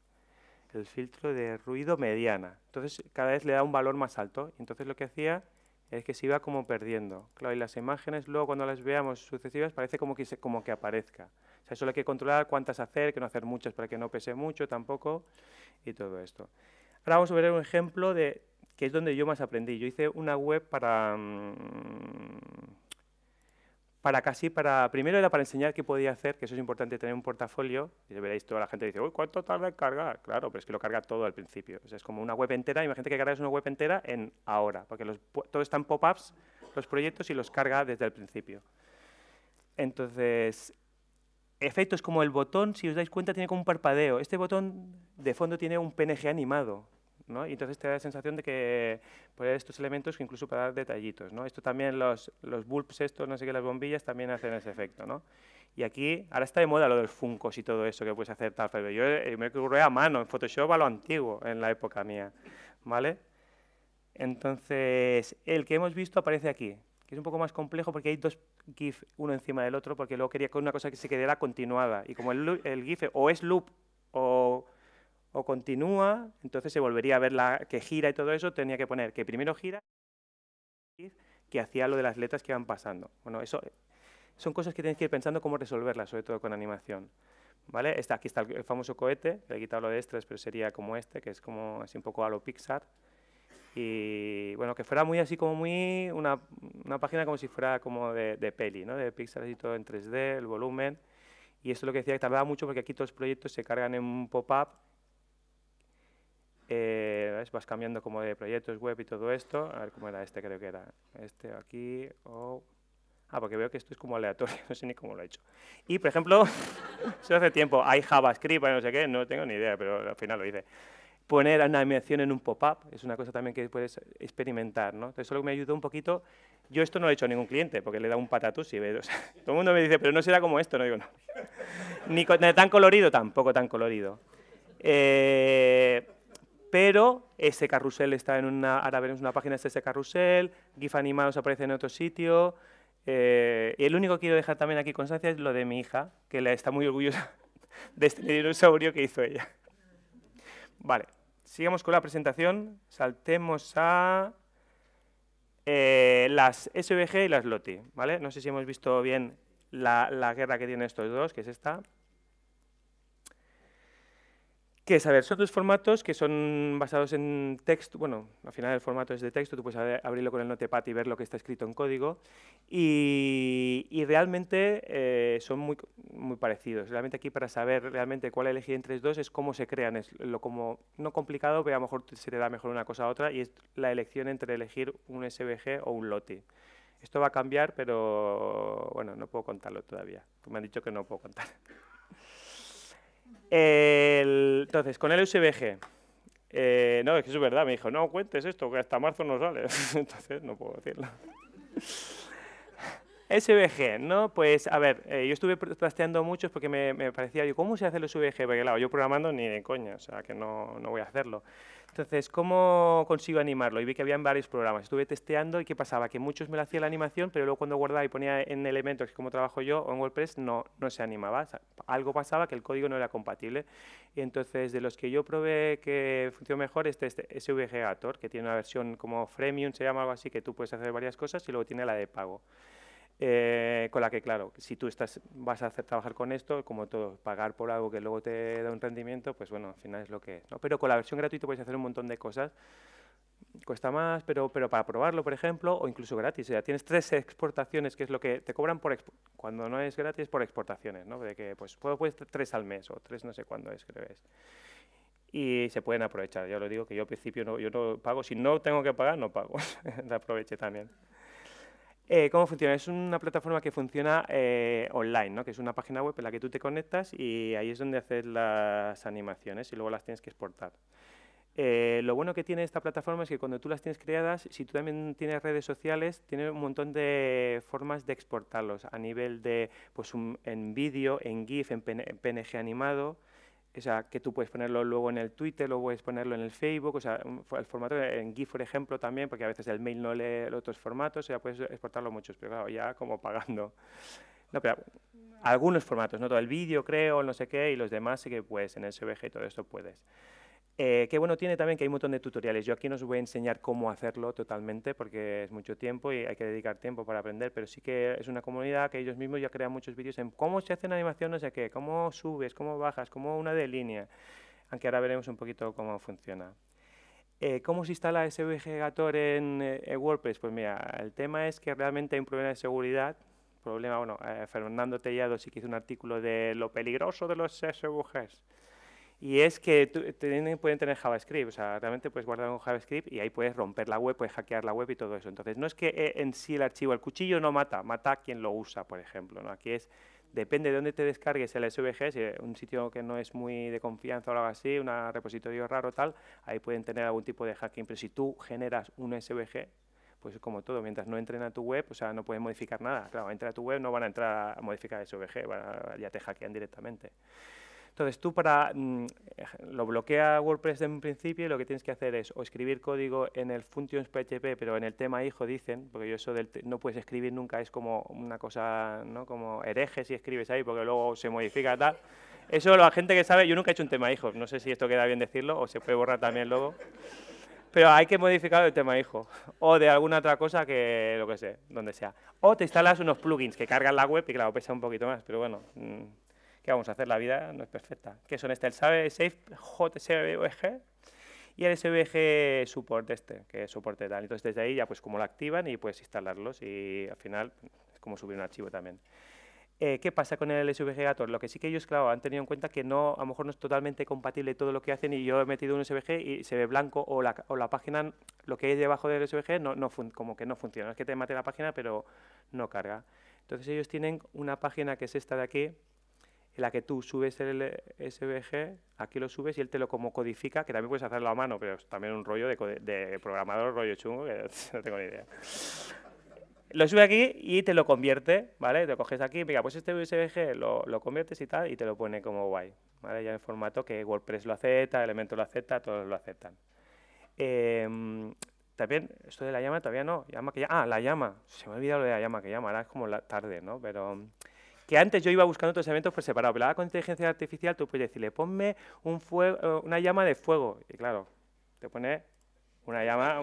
el filtro de ruido mediana. Entonces cada vez le da un valor más alto. Entonces lo que hacía es que se iba como perdiendo. Claro, y las imágenes luego cuando las veamos sucesivas parece como que, aparezca. O sea, solo hay que controlar cuántas hacer, que no hacer muchas para que no pese mucho tampoco y todo esto. Ahora vamos a ver un ejemplo de que es donde yo más aprendí. Yo hice una web para... Mm, para casi, para primero era para enseñar qué podía hacer, que eso es importante tener un portafolio, y veréis toda la gente dice, uy, ¿cuánto tarda en cargar? Claro, pero es que lo carga todo al principio, es como una web entera, imagínate que cargas una web entera en ahora, porque los, todo está en pop-ups, los proyectos, y los carga desde el principio. Entonces, efectos como el botón, si os dais cuenta, tiene como un parpadeo. Este botón de fondo tiene un PNG animado. Y entonces te da la sensación de que poner pues, estos elementos incluso para dar detallitos, ¿no? Esto también, los, los bulbs estos, no sé qué, las bombillas también hacen ese efecto, Y aquí, ahora está de moda lo de los funcos y todo eso que puedes hacer tal, pero yo eh, me ocurrió a mano, en Photoshop a lo antiguo, en la época mía, ¿vale? Entonces, el que hemos visto aparece aquí, que es un poco más complejo porque hay dos GIF uno encima del otro, porque luego quería que una cosa que se quedara continuada. Y como el, el GIF o es loop o o continúa, entonces se volvería a ver la que gira y todo eso, tenía que poner que primero gira, que hacía lo de las letras que van pasando. Bueno, eso son cosas que tienes que ir pensando cómo resolverlas, sobre todo con animación. ¿Vale? Está, aquí está el famoso cohete, le he quitado lo de extras, pero sería como este, que es como así un poco a lo Pixar. Y bueno, que fuera muy así como muy una, una página como si fuera como de, de peli, ¿no? De Pixar así todo en 3D, el volumen. Y eso es lo que decía que tardaba mucho porque aquí todos los proyectos se cargan en un pop-up eh, Vas cambiando como de proyectos web y todo esto. A ver cómo era este, creo que era. Este aquí. o... Ah, porque veo que esto es como aleatorio, no sé ni cómo lo he hecho. Y, por ejemplo, eso hace tiempo, hay JavaScript, no sé qué, no tengo ni idea, pero al final lo hice. Poner animación en un pop-up es una cosa también que puedes experimentar, ¿no? Entonces, solo me ayudó un poquito. Yo esto no lo he hecho a ningún cliente, porque le da un patatús y o sea, todo el mundo me dice, pero no será como esto, no digo, no. Ni, tan colorido, tampoco tan colorido. Eh, pero ese carrusel está en una, ahora veremos una página, de ese carrusel, GIF animados aparece en otro sitio. Eh, y el único que quiero dejar también aquí constancia es lo de mi hija, que la está muy orgullosa de este dinosaurio que hizo ella. Vale, sigamos con la presentación, saltemos a eh, las SVG y las LOTI, ¿vale? No sé si hemos visto bien la, la guerra que tienen estos dos, que es esta son dos formatos que son basados en texto, bueno, al final el formato es de texto, tú puedes abrirlo con el notepad y ver lo que está escrito en código, y, realmente eh, son muy, muy parecidos. Realmente aquí para saber realmente cuál elegir entre los dos es cómo se crean, es lo como, no complicado, pero a lo mejor se te da mejor una cosa a otra, y es la elección entre elegir un SVG o un LOTI. Esto va a cambiar, pero bueno, no puedo contarlo todavía. Me han dicho que no puedo contar. El, entonces, con el USBG. Eh, no, es que es verdad, me dijo, no cuentes esto, que hasta marzo no sale. entonces, no puedo decirlo. SVG, ¿no? Pues, a ver, eh, yo estuve trasteando muchos porque me, parecía, yo, ¿cómo se hace el SVG? Porque, claro, yo programando ni de coña, o sea, que no, no voy a hacerlo. Entonces, ¿cómo consigo animarlo? Y vi que había varios programas. Estuve testeando y ¿qué pasaba? Que muchos me lo hacían la animación, pero luego cuando guardaba y ponía en elementos, que es como trabajo yo, o en WordPress, no, no se animaba. algo pasaba que el código no era compatible. Y entonces, de los que yo probé que funcionó mejor, este, SVGator, este, SVG que tiene una versión como freemium, se llama algo así, que tú puedes hacer varias cosas y luego tiene la de pago. Eh, con la que, claro, si tú estás, vas a hacer, trabajar con esto, como todo, pagar por algo que luego te da un rendimiento, pues bueno, al final es lo que es. ¿no? Pero con la versión gratuita puedes hacer un montón de cosas. Cuesta más, pero, pero para probarlo, por ejemplo, o incluso gratis. o sea, tienes tres exportaciones, que es lo que te cobran por cuando no es gratis, por exportaciones, ¿no? De que pues puedes tres al mes o tres no sé cuándo es, creo es. Y se pueden aprovechar. Yo lo digo que yo al principio no, yo no pago. Si no tengo que pagar, no pago. aproveche también. Eh, ¿Cómo funciona? Es una plataforma que funciona eh, online, que es una página web en la que tú te conectas y ahí es donde haces las animaciones y luego las tienes que exportar. Eh, lo bueno que tiene esta plataforma es que cuando tú las tienes creadas, si tú también tienes redes sociales, tiene un montón de formas de exportarlos a nivel de, pues, en vídeo, en GIF, en PNG animado, o sea, que tú puedes ponerlo luego en el Twitter, luego puedes ponerlo en el Facebook, o sea, el formato en GIF, por ejemplo, también, porque a veces el mail no lee los otros formatos, o sea, puedes exportarlo muchos, pero claro, ya como pagando. No, pero algunos formatos, no todo el vídeo, creo, no sé qué, y los demás sí que pues en el SVG y todo esto puedes. Eh, qué bueno tiene también que hay un montón de tutoriales. Yo aquí no os voy a enseñar cómo hacerlo totalmente porque es mucho tiempo y hay que dedicar tiempo para aprender, pero sí que es una comunidad que ellos mismos ya crean muchos vídeos en cómo se hacen una animación, no sé qué, cómo subes, cómo bajas, cómo una de línea, aunque ahora veremos un poquito cómo funciona. Eh, ¿Cómo se instala SVG eh, en, WordPress? Pues mira, el tema es que realmente hay un problema de seguridad problema, bueno, Fernando Tellado sí que hizo un artículo de lo peligroso de los SVGs y es que pueden tener JavaScript, o sea, realmente puedes guardar un JavaScript y ahí puedes romper la web, puedes hackear la web y todo eso. Entonces, no es que eh, en sí el archivo, el cuchillo no mata, mata a quien lo usa, por ejemplo, ¿no? Aquí es, depende de dónde te descargues el SVG, si un sitio que no es muy de confianza o algo así, un repositorio raro tal, ahí pueden tener algún tipo de hacking, pero si tú generas un SVG, pues como todo, mientras no entren a tu web, o sea, no pueden modificar nada. Claro, entra a tu web, no van a entrar a modificar el SVG, ya te hackean directamente. Entonces tú para, mm, lo bloquea WordPress en principio y lo que tienes que hacer es o escribir código en el functions PHP, pero en el tema hijo dicen, porque yo eso del no puedes escribir nunca es como una cosa, ¿no? Como herejes si escribes ahí, porque luego se modifica tal. Eso la gente que sabe, yo nunca he hecho un tema hijo, no sé si esto queda bien decirlo o se puede borrar también luego. Pero hay que modificar el tema hijo o de alguna otra cosa que lo que sé, donde sea. O te instalas unos plugins que cargan la web y claro, pesa un poquito más, pero bueno, mm, que vamos a hacer? La vida no es perfecta. Que son este? El jsvg y el SVG Support este, que es soporte tal. Entonces desde ahí ya pues como lo activan y puedes instalarlos y al final es como subir un archivo también. Eh, ¿Qué pasa con el SVG Gator? Lo que sí que ellos, claro, han tenido en cuenta que no, a lo mejor no es totalmente compatible todo lo que hacen y yo he metido un SVG y se ve blanco o la, o la página, lo que hay debajo del SVG no, como que no funciona. Es que te mate la página pero no carga. Entonces ellos tienen una página que es esta de aquí, en la que tú subes el SVG, aquí lo subes y él te lo como codifica, que también puedes hacerlo a mano, pero es también un rollo de, programador, rollo chungo, que no tengo ni idea. Lo sube aquí y te lo convierte, ¿vale? Te lo coges aquí, mira, pues este SVG lo, lo, conviertes y tal, y te lo pone como guay, ¿vale? Ya en formato que WordPress lo acepta, Elementor lo acepta, todos lo aceptan. Em, también, esto de la llama todavía no, llama que ah, la llama, se me ha olvidado lo de la llama que llama, ahora es como la tarde, ¿no? Pero que antes yo iba buscando otros elementos pues, por separado, pero ahora con inteligencia artificial tú puedes decirle, ponme eh, una llama de fuego. Y claro, te pone una llama,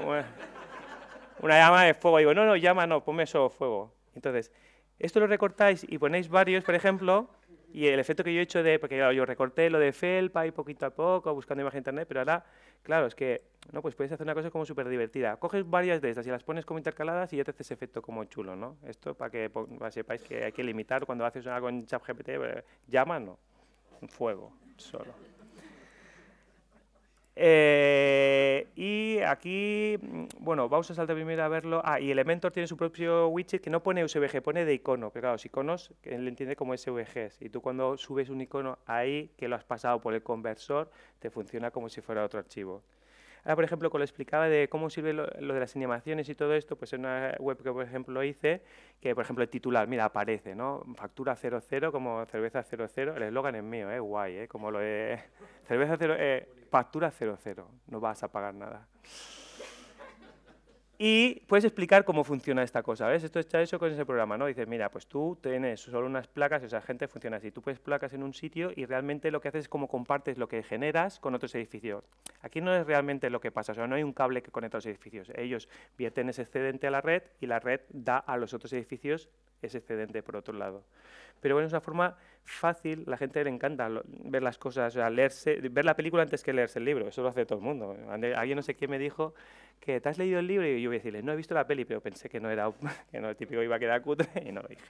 una llama de fuego. Y digo, no, no, llama no, ponme eso, fuego. Entonces, esto lo recortáis y ponéis varios, por ejemplo, y el efecto que yo he hecho de, porque yo recorté lo de felpa y poquito a poco, buscando imagen en internet, pero ahora Claro, es que no, pues puedes hacer una cosa como súper divertida. Coges varias de estas y las pones como intercaladas y ya te haces efecto como chulo, ¿no? Esto para que, sepáis que hay que limitar cuando haces algo en ChatGPT, eh, llama, no. Fuego, solo. Eh, y aquí, bueno, vamos a saltar primero a verlo. Ah, y Elementor tiene su propio widget que no pone USBG, pone de icono. Pero claro, los iconos le entiende como SVGs. Y tú cuando subes un icono ahí, que lo has pasado por el conversor, te funciona como si fuera otro archivo. Ahora, por ejemplo, cuando lo explicaba de cómo sirve lo, de las animaciones y todo esto, pues en una web que, por ejemplo, hice, que, por ejemplo, el titular, mira, aparece, ¿no? Factura 00 como cerveza 00, el eslogan es mío, ¿eh? Guay, ¿eh? Como lo de cerveza 0, eh, factura 00, no vas a pagar nada y puedes explicar cómo funciona esta cosa, ¿ves? Esto está hecho con ese programa, ¿no? Dices, mira, pues tú tienes solo unas placas, esa gente funciona así, tú puedes placas en un sitio y realmente lo que haces es como compartes lo que generas con otros edificios. Aquí no es realmente lo que pasa, o sea, no hay un cable que conecta los edificios, ellos vierten ese excedente a la red y la red da a los otros edificios ese excedente por otro lado. Pero bueno, es una forma fácil, la gente le encanta ver las cosas, o sea, leerse, ver la película antes que leerse el libro, eso lo hace todo el mundo. Alguien no sé quién me dijo que te has leído el libro y yo voy a decirle, no he visto la peli, pero pensé que no era, que no, el típico iba a quedar cutre y no lo dije.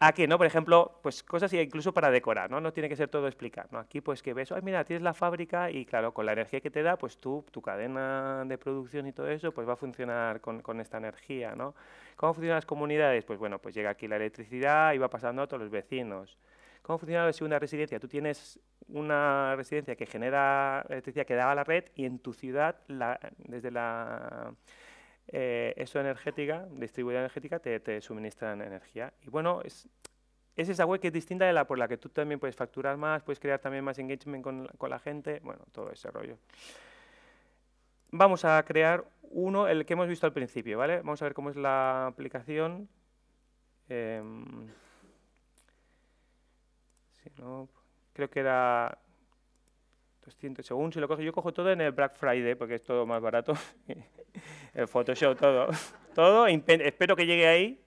Aquí, no, por ejemplo, pues cosas incluso para decorar, ¿no? No tiene que ser todo explicar, ¿no? Aquí pues que ves, ay, mira, tienes la fábrica y claro, con la energía que te da, pues tú, tu cadena de producción y todo eso, pues va a funcionar con, esta energía, ¿no? ¿Cómo funcionan las comunidades? Pues bueno, pues llega aquí la electricidad y va pasando a todos los vecinos. ¿Cómo funciona la una residencia? Tú tienes una residencia que genera electricidad que da a la red y en tu ciudad, la, desde la eh, eso energética, distribuida energética, te, te, suministran energía. Y bueno, es, es, esa web que es distinta de la por la que tú también puedes facturar más, puedes crear también más engagement con, la gente, bueno, todo ese rollo. Vamos a crear uno, el que hemos visto al principio, ¿vale? Vamos a ver cómo es la aplicación. Em, creo que era 200, según si lo cojo, yo cojo todo en el Black Friday, porque es todo más barato, el Photoshop, todo, todo, espero que llegue ahí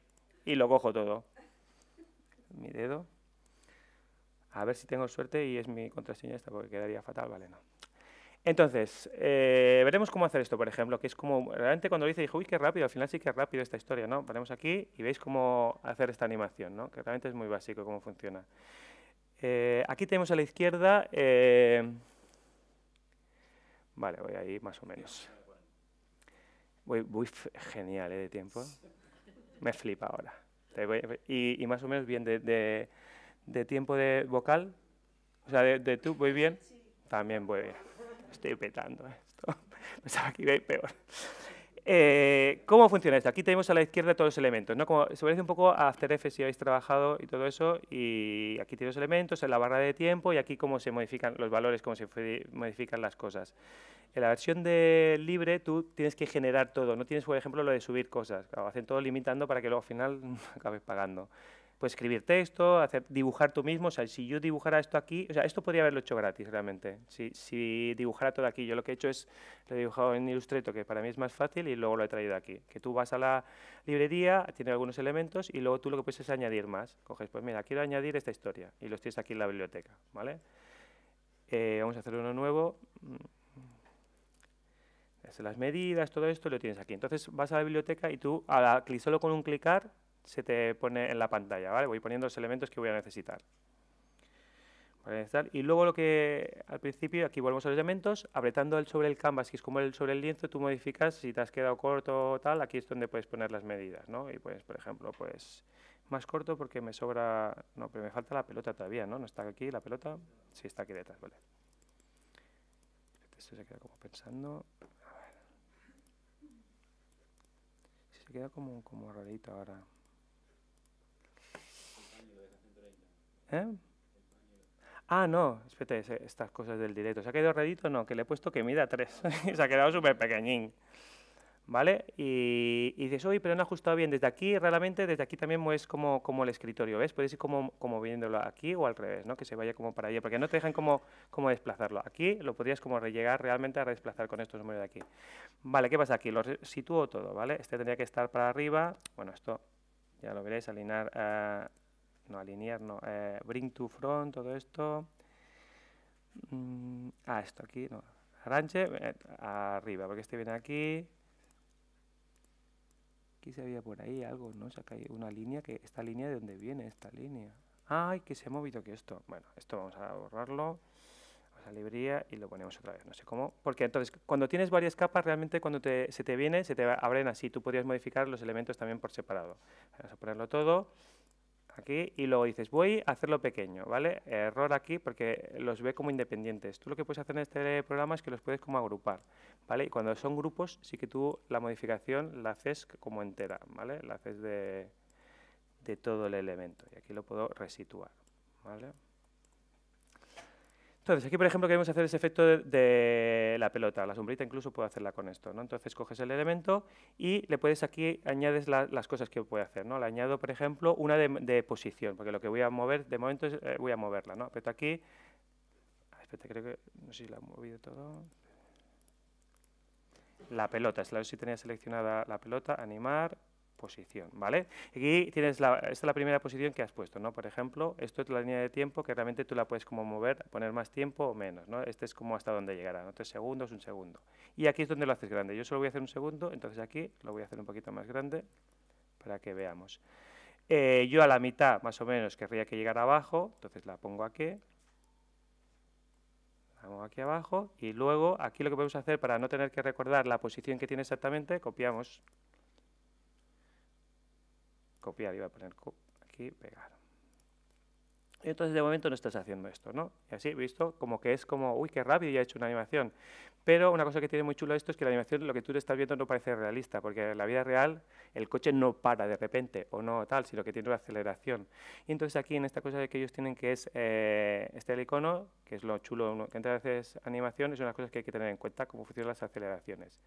y lo cojo todo. Mi dedo. A ver si tengo suerte y es mi contraseña esta, porque quedaría fatal, vale, no. Entonces, eh, veremos cómo hacer esto, por ejemplo, que es como, realmente cuando lo hice dije, uy, qué rápido, al final sí que es rápido esta historia, ¿no? Ponemos aquí y veis cómo hacer esta animación, ¿no? Que realmente es muy básico cómo funciona. Eh, aquí tenemos a la izquierda eh, Vale, voy ahí más o menos. Voy, voy genial ¿eh? de tiempo. Me flipa ahora. Y, más o menos bien de, tiempo de vocal. O sea, de, tú, ¿voy bien? También voy bien. Estoy petando eh, esto. Pensaba que iba peor. Eh, ¿Cómo funciona esto? Aquí tenemos a la izquierda todos los elementos, ¿no? se parece un poco a After Effects si habéis trabajado y todo eso, y aquí tienes los elementos, en la barra de tiempo, y aquí cómo se modifican los valores, cómo se modifican las cosas. En la versión de libre tú tienes que generar todo, no tienes, por ejemplo, lo de subir cosas, hacen todo limitando para que luego al final acabes pagando pues escribir texto, hacer, dibujar tú mismo. O sea, si yo dibujara esto aquí, o sea, esto podría haberlo hecho gratis realmente. Si, dibujara todo aquí, yo lo que he hecho es, lo he dibujado en Illustrator, que para mí es más fácil, y luego lo he traído aquí. Que tú vas a la librería, tiene algunos elementos, y luego tú lo que puedes es añadir más. Coges, pues mira, quiero añadir esta historia, y los tienes aquí en la biblioteca, ¿vale? Eh, vamos a hacer uno nuevo mm. las medidas, todo esto lo tienes aquí. Entonces vas a la biblioteca y tú, al solo con un clicar, se te pone en la pantalla, ¿vale? Voy poniendo los elementos que voy a necesitar. y luego lo que al principio, aquí volvemos a los elementos, apretando el sobre el canvas, que es como el sobre el lienzo, tú modificas si te has quedado corto o tal, aquí es donde puedes poner las medidas, ¿no? Y pues, por ejemplo, pues más corto porque me sobra, no, pero me falta la pelota todavía, ¿no? ¿No está aquí la pelota? Sí, está aquí detrás, vale. Esto se queda como pensando, a ver. Se queda como, como rarito ahora. ¿Eh? Ah, no, espérate, estas cosas del directo. ¿Se ha quedado redito? No, que le he puesto que mida 3. Se ha quedado súper pequeñín. ¿Vale? Y, dices, oye, pero no ha ajustado bien. Desde aquí, realmente, desde aquí también es como, como el escritorio, ¿ves? Puedes ir como, como viéndolo aquí o al revés, ¿no? Que se vaya como para allá, porque no te dejan como, como desplazarlo. Aquí lo podrías como llegar realmente a desplazar con estos números de aquí. Vale, ¿qué pasa aquí? Lo sitúo todo, ¿vale? Este tendría que estar para arriba. Bueno, esto ya lo veréis, alinear... a eh, no alinear, no, eh, bring to front, todo esto. Mm, ah, esto aquí, no, arranche eh, arriba, porque este viene aquí. Aquí se había por ahí algo, ¿no? O sea, que hay una línea, que esta línea de dónde viene esta línea. ¡Ay, que se ha movido que esto! Bueno, esto vamos a borrarlo a librería y lo ponemos otra vez, no sé cómo. Porque entonces, cuando tienes varias capas, realmente cuando te, se te viene, se te abren así. Tú podrías modificar los elementos también por separado. Vamos a ponerlo todo aquí y luego dices, voy a hacerlo pequeño, ¿vale? Error aquí porque los ve como independientes. Tú lo que puedes hacer en este programa es que los puedes como agrupar, ¿vale? Y cuando son grupos sí que tú la modificación la haces como entera, ¿vale? La haces de, de todo el elemento y aquí lo puedo resituar, ¿vale? Entonces, aquí, por ejemplo, queremos hacer ese efecto de, la pelota. La sombrita incluso puedo hacerla con esto. ¿no? Entonces, coges el elemento y le puedes aquí, añades las cosas que puede hacer. ¿no? Le añado, por ejemplo, una de, posición, porque lo que voy a mover, de momento, es, eh, voy a moverla. ¿no? aquí. Espérate, creo que, no sé si la he movido todo. La pelota, es la si tenía seleccionada la pelota, animar, posición, ¿vale? Aquí tienes la, esta la primera posición que has puesto, ¿no? Por ejemplo, esto es la línea de tiempo que realmente tú la puedes como mover, poner más tiempo o menos, ¿no? Este es como hasta donde llegará, ¿no? Tres segundos, un segundo. Y aquí es donde lo haces grande. Yo solo voy a hacer un segundo, entonces aquí lo voy a hacer un poquito más grande para que veamos. Eh, yo a la mitad, más o menos, querría que llegara abajo, entonces la pongo aquí. Vamos aquí abajo y luego aquí lo que podemos hacer para no tener que recordar la posición que tiene exactamente, copiamos copiar, iba a poner aquí, pegar. Entonces, de momento no estás haciendo esto, ¿no? Y así, visto, como que es como, uy, qué rápido, ya ha hecho una animación. Pero una cosa que tiene muy chulo esto es que la animación, lo que tú le estás viendo no parece realista, porque en la vida real el coche no para de repente, o no tal, sino que tiene una aceleración. Y entonces aquí, en esta cosa que ellos tienen, que es eh, este el icono, que es lo chulo, que entonces veces animación, es una cosa que hay que tener en cuenta, cómo funcionan las aceleraciones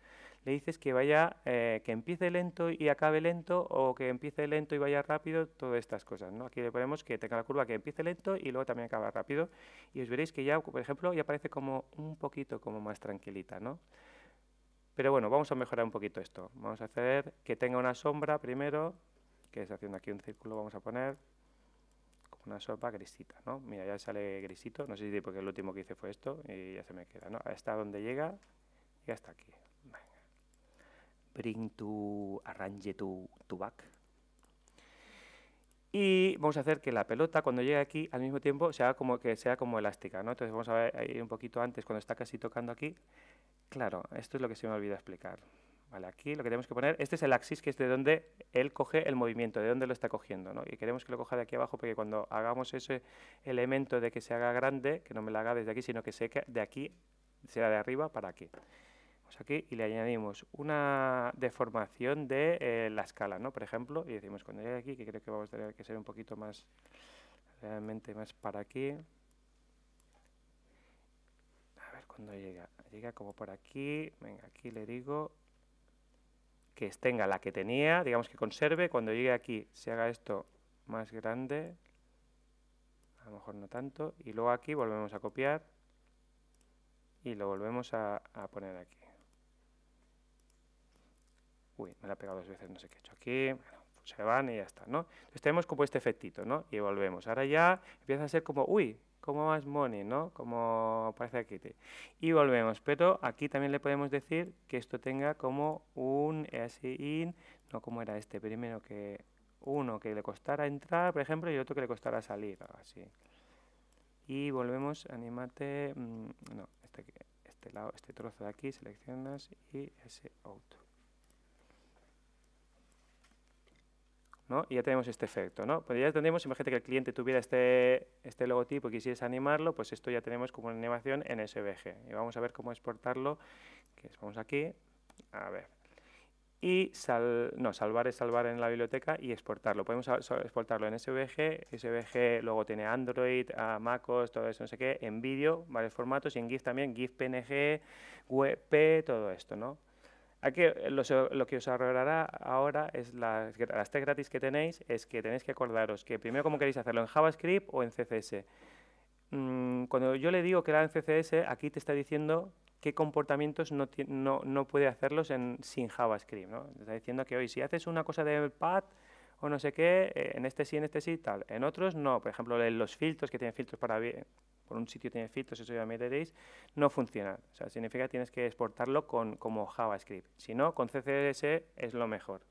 le dices que vaya, eh, que empiece lento y acabe lento o que empiece lento y vaya rápido, todas estas cosas. ¿no? Aquí le ponemos que tenga la curva que empiece lento y luego también acaba rápido. Y os veréis que ya, por ejemplo, ya parece como un poquito como más tranquilita. ¿no? Pero bueno, vamos a mejorar un poquito esto. Vamos a hacer que tenga una sombra primero, que es haciendo aquí un círculo, vamos a poner una sopa grisita, ¿no? Mira, ya sale grisito, no sé si porque el último que hice fue esto y ya se me queda, ¿no? Hasta donde llega, y hasta aquí bring to arrange to, back. Y vamos a hacer que la pelota, cuando llegue aquí, al mismo tiempo, sea como, que sea como elástica, ¿no? Entonces vamos a ver un poquito antes, cuando está casi tocando aquí. Claro, esto es lo que se me olvida explicar. Vale, aquí lo que tenemos que poner, este es el axis, que es de donde él coge el movimiento, de donde lo está cogiendo, ¿no? Y queremos que lo coja de aquí abajo, porque cuando hagamos ese elemento de que se haga grande, que no me lo haga desde aquí, sino que se de aquí, sea de arriba para aquí. Pues aquí y le añadimos una deformación de eh, la escala, ¿no? Por ejemplo, y decimos cuando llegue aquí, que creo que vamos a tener que ser un poquito más, realmente más para aquí. A ver cuando llega. Llega como por aquí. Venga, aquí le digo que tenga la que tenía, digamos que conserve. Cuando llegue aquí se haga esto más grande. A lo mejor no tanto. Y luego aquí volvemos a copiar y lo volvemos a, poner aquí uy, me la he pegado dos veces, no sé qué he hecho aquí, bueno, pues se van y ya está, ¿no? Entonces tenemos como este efectito, ¿no? Y volvemos. Ahora ya empieza a ser como, uy, como más money, ¿no? Como parece aquí. Y volvemos, pero aquí también le podemos decir que esto tenga como un así in, no como era este primero que uno que le costara entrar, por ejemplo, y otro que le costara salir, así. Y volvemos, animarte, mm, no, este, este lado, este trozo de aquí, seleccionas y ese out. Y ya tenemos este efecto, ¿no? Pues ya tenemos, imagínate que el cliente tuviera este, este logotipo y quisieras animarlo, pues esto ya tenemos como una animación en SVG. Y vamos a ver cómo exportarlo, vamos aquí, a ver. Y no, salvar es salvar en la biblioteca y exportarlo. Podemos exportarlo en SVG, SVG luego tiene Android, MacOS, todo eso, no sé qué, en vídeo, varios formatos, y en GIF también, GIF, PNG, WebP, todo esto, ¿no? Aquí eh, lo, que os arreglará ahora es las, las gratis que tenéis, es que tenéis que acordaros que primero cómo queréis hacerlo, en JavaScript o en CSS. Mm, cuando yo le digo que era en CSS, aquí te está diciendo qué comportamientos no, puede hacerlos en, sin JavaScript. Te está diciendo que hoy si haces una cosa del pad, o no sé qué, eh, en este sí, en este sí, tal. En otros no, por ejemplo, los filtros que tienen filtros para por un sitio tiene filtros, eso ya me diréis, no funciona. O sea, significa que tienes que exportarlo con, como JavaScript. Si no, con CSS es lo mejor.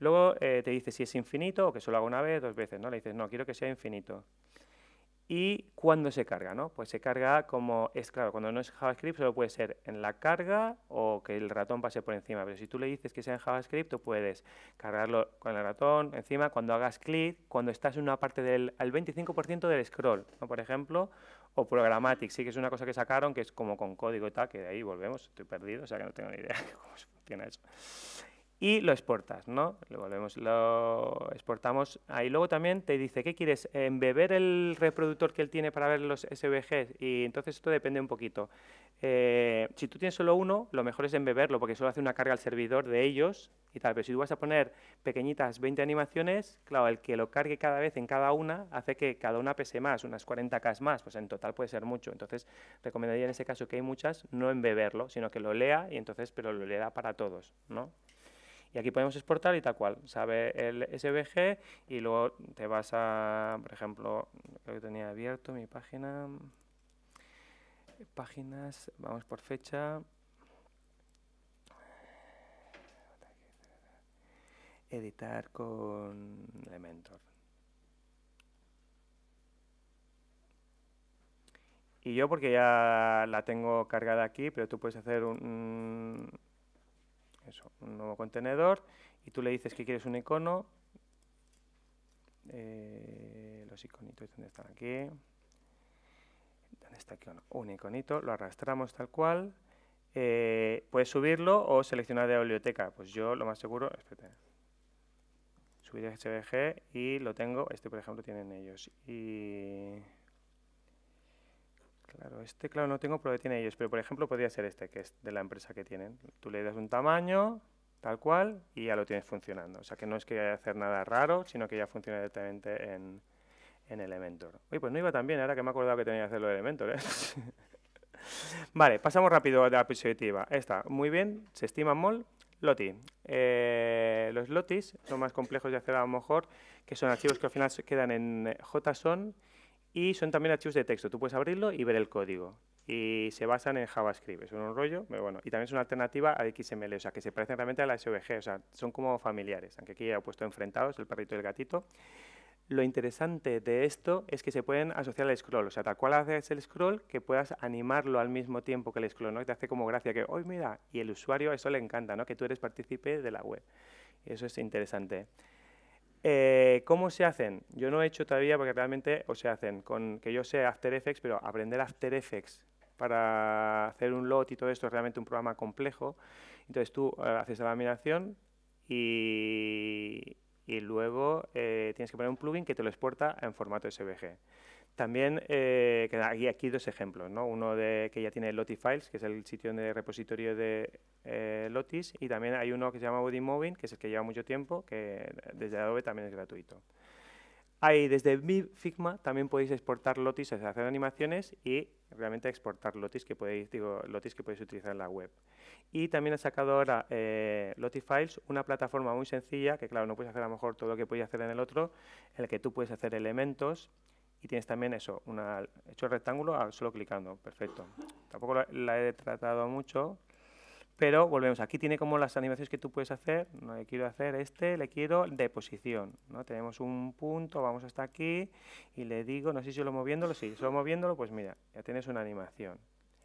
Luego eh, te dice si es infinito o que solo hago una vez, dos veces, ¿no? Le dices, no, quiero que sea infinito. ¿Y cuándo se carga? ¿no? Pues se carga como es claro, cuando no es JavaScript solo puede ser en la carga o que el ratón pase por encima, pero si tú le dices que sea en JavaScript, tú puedes cargarlo con el ratón encima cuando hagas clic, cuando estás en una parte del 25% del scroll, ¿no? por ejemplo, o programmatic, sí que es una cosa que sacaron que es como con código y tal, que de ahí volvemos, estoy perdido, o sea que no tengo ni idea de cómo funciona eso y lo exportas, ¿no? Lo volvemos, lo exportamos ahí. Luego también te dice, ¿qué quieres? ¿Embeber el reproductor que él tiene para ver los SVGs? Y entonces esto depende un poquito. Eh, si tú tienes solo uno, lo mejor es embeberlo, porque solo hace una carga al servidor de ellos y tal. Pero si tú vas a poner pequeñitas 20 animaciones, claro, el que lo cargue cada vez en cada una hace que cada una pese más, unas 40K más, pues en total puede ser mucho. Entonces, recomendaría en ese caso que hay muchas, no embeberlo, sino que lo lea y entonces, pero lo lea para todos, ¿no? y aquí podemos exportar y tal cual. Sabe el SVG y luego te vas a, por ejemplo, lo que tenía abierto, mi página, páginas, vamos por fecha. Editar con Elementor. Y yo porque ya la tengo cargada aquí, pero tú puedes hacer un, eso, un nuevo contenedor y tú le dices que quieres un icono. Eh, los iconitos, ¿dónde están aquí? ¿Dónde está aquí? Un iconito, lo arrastramos tal cual. Eh, puedes subirlo o seleccionar de biblioteca. Pues yo lo más seguro, espérate, subir a SVG y lo tengo, este por ejemplo tienen ellos. Y Claro, este, claro, no tengo, pero tiene ellos. Pero, por ejemplo, podría ser este, que es de la empresa que tienen. Tú le das un tamaño, tal cual, y ya lo tienes funcionando. O sea, que no es que haya hacer nada raro, sino que ya funciona directamente en, en Elementor. Oye, pues no iba tan bien, ahora que me he acordado que tenía que hacerlo de Elementor. ¿eh? vale, pasamos rápido a la perspectiva. Esta, muy bien, se estima mol. Loti. Eh, los lotis son más complejos de hacer a lo mejor, que son archivos que al final quedan en eh, JSON y son también archivos de texto, tú puedes abrirlo y ver el código. Y se basan en JavaScript, es un rollo, pero bueno. Y también es una alternativa a XML, o sea, que se parecen realmente a la SVG, o sea, son como familiares, aunque aquí ya he puesto enfrentados el perrito y el gatito. Lo interesante de esto es que se pueden asociar al scroll, o sea, tal cual haces el scroll, que puedas animarlo al mismo tiempo que el scroll, ¿no? te hace como gracia que, hoy mira! Y el usuario a eso le encanta, ¿no? Que tú eres partícipe de la web. eso es interesante. Eh, ¿Cómo se hacen? Yo no he hecho todavía porque realmente o se hacen con que yo sé After Effects, pero aprender After Effects para hacer un lot y todo esto es realmente un programa complejo. Entonces tú eh, haces la laminación y, luego eh, tienes que poner un plugin que te lo exporta en formato SVG. También, eh, aquí, dos ejemplos, ¿no? uno de, que ya tiene Lottie Files, que es el sitio de repositorio de eh, Lotis, y también hay uno que se llama Bodymoving, que es el que lleva mucho tiempo, que desde Adobe también es gratuito. Hay desde Figma también podéis exportar Lotis, es hacer animaciones y realmente exportar Lotis que podéis, digo, Lotis que podéis utilizar en la web. Y también ha sacado ahora eh, Files, una plataforma muy sencilla, que claro, no puedes hacer a lo mejor todo lo que podéis hacer en el otro, en el que tú puedes hacer elementos, y tienes también eso, una, hecho el rectángulo solo clicando, perfecto. Tampoco la, he tratado mucho, pero volvemos, aquí tiene como las animaciones que tú puedes hacer, no le quiero hacer este, le quiero de posición, ¿no? tenemos un punto, vamos hasta aquí y le digo, no sé si lo moviéndolo, sí, solo moviéndolo, pues mira, ya tienes una animación.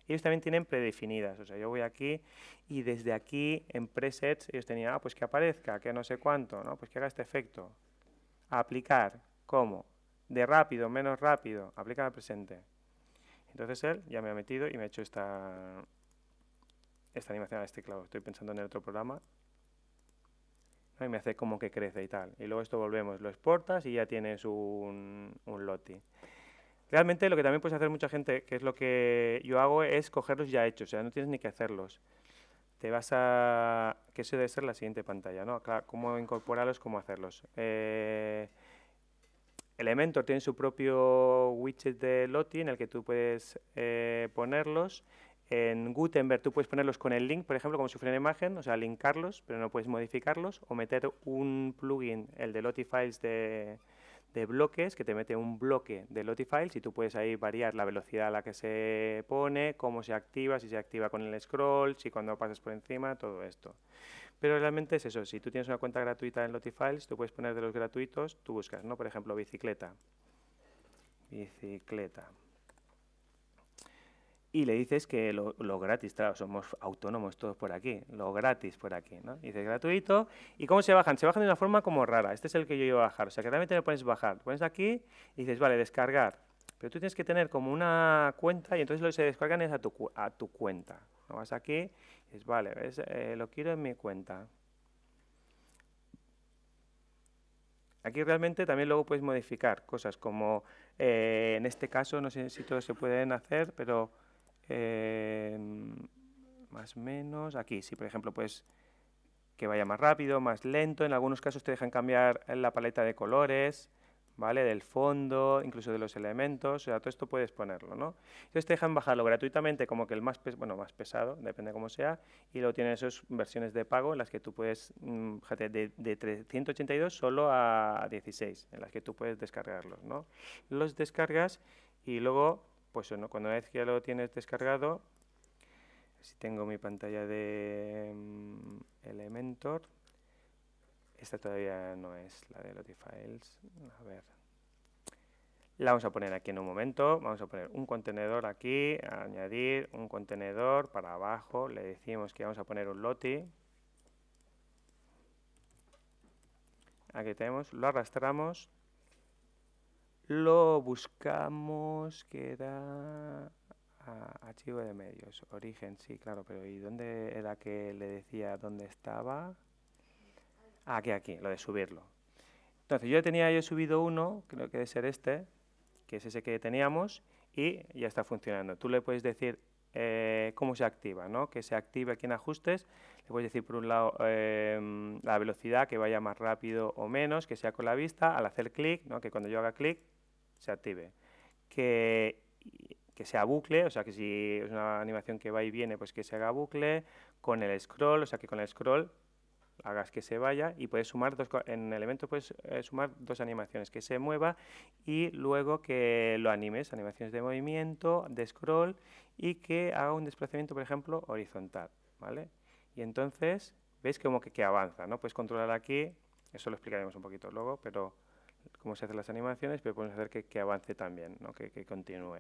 Ellos también tienen predefinidas, o sea, yo voy aquí y desde aquí en presets ellos tenían, ah, pues que aparezca, que no sé cuánto, ¿no? pues que haga este efecto. aplicar, ¿cómo? de rápido, menos rápido, aplica al presente. Entonces él ya me ha metido y me ha hecho esta, esta animación a este clavo. Estoy pensando en el otro programa. Y me hace como que crece y tal. Y luego esto volvemos, lo exportas y ya tienes un, un loti. Realmente lo que también puedes hacer mucha gente, que es lo que yo hago, es cogerlos ya hechos. O sea, no tienes ni que hacerlos. Te vas a... que eso debe ser la siguiente pantalla, ¿no? Claro, cómo incorporarlos, cómo hacerlos. Eh... Elementor tiene su propio widget de Lottie en el que tú puedes eh, ponerlos. En Gutenberg tú puedes ponerlos con el link, por ejemplo, como si fuera una imagen, o sea, linkarlos, pero no puedes modificarlos, o meter un plugin, el de Lottie Files de, de bloques, que te mete un bloque de Lottie Files y tú puedes ahí variar la velocidad a la que se pone, cómo se activa, si se activa con el scroll, si cuando pasas por encima, todo esto. Pero realmente es eso, si tú tienes una cuenta gratuita en Lotifiles, tú puedes poner de los gratuitos, tú buscas, ¿no? Por ejemplo, bicicleta. Bicicleta. Y le dices que lo, gratis, claro, somos autónomos todos por aquí, lo gratis por aquí, ¿no? dices gratuito. ¿Y cómo se bajan? Se bajan de una forma como rara. Este es el que yo iba a bajar. O sea, que realmente le pones bajar. pones aquí y dices, vale, descargar. Pero tú tienes que tener como una cuenta y entonces lo que se descargan es a tu, cuenta. ¿no? Vas aquí y dices, vale, eh, lo quiero en mi cuenta. Aquí realmente también luego puedes modificar cosas como, eh, en este caso, no sé si todos se pueden hacer, pero eh, más o menos aquí, si por ejemplo puedes que vaya más rápido, más lento, en algunos casos te dejan cambiar la paleta de colores, ¿vale? Del fondo, incluso de los elementos, o sea, todo esto puedes ponerlo, ¿no? Entonces te dejan bajarlo gratuitamente como que el más, pes bueno, más pesado, depende de cómo sea, y luego tienes esas versiones de pago en las que tú puedes, mm, fíjate, de, de 382 solo a 16, en las que tú puedes descargarlos, ¿no? Los descargas y luego, pues cuando una vez que ya lo tienes descargado, si tengo mi pantalla de mm, Elementor, esta todavía no es la de Files. A ver. La vamos a poner aquí en un momento. Vamos a poner un contenedor aquí, añadir un contenedor para abajo. Le decimos que vamos a poner un loti. Aquí tenemos, lo arrastramos. Lo buscamos, queda a archivo de medios, origen, sí, claro, pero ¿y dónde era que le decía dónde estaba? Aquí, aquí, lo de subirlo. Entonces, yo tenía yo subido uno, creo que debe ser este, que es ese que teníamos, y ya está funcionando. Tú le puedes decir eh, cómo se activa, ¿no? que se active aquí en ajustes, le puedes decir por un lado eh, la velocidad, que vaya más rápido o menos, que sea con la vista, al hacer clic, ¿no? que cuando yo haga clic se active, que, que sea bucle, o sea que si es una animación que va y viene, pues que se haga bucle, con el scroll, o sea que con el scroll hagas que se vaya y puedes sumar dos, en elementos puedes eh, sumar dos animaciones, que se mueva y luego que lo animes, animaciones de movimiento, de scroll y que haga un desplazamiento, por ejemplo, horizontal, ¿vale? Y entonces, veis como que, que avanza, ¿no? Puedes controlar aquí, eso lo explicaremos un poquito luego, pero cómo se hacen las animaciones, pero podemos hacer que, que avance también, ¿no? que, que continúe.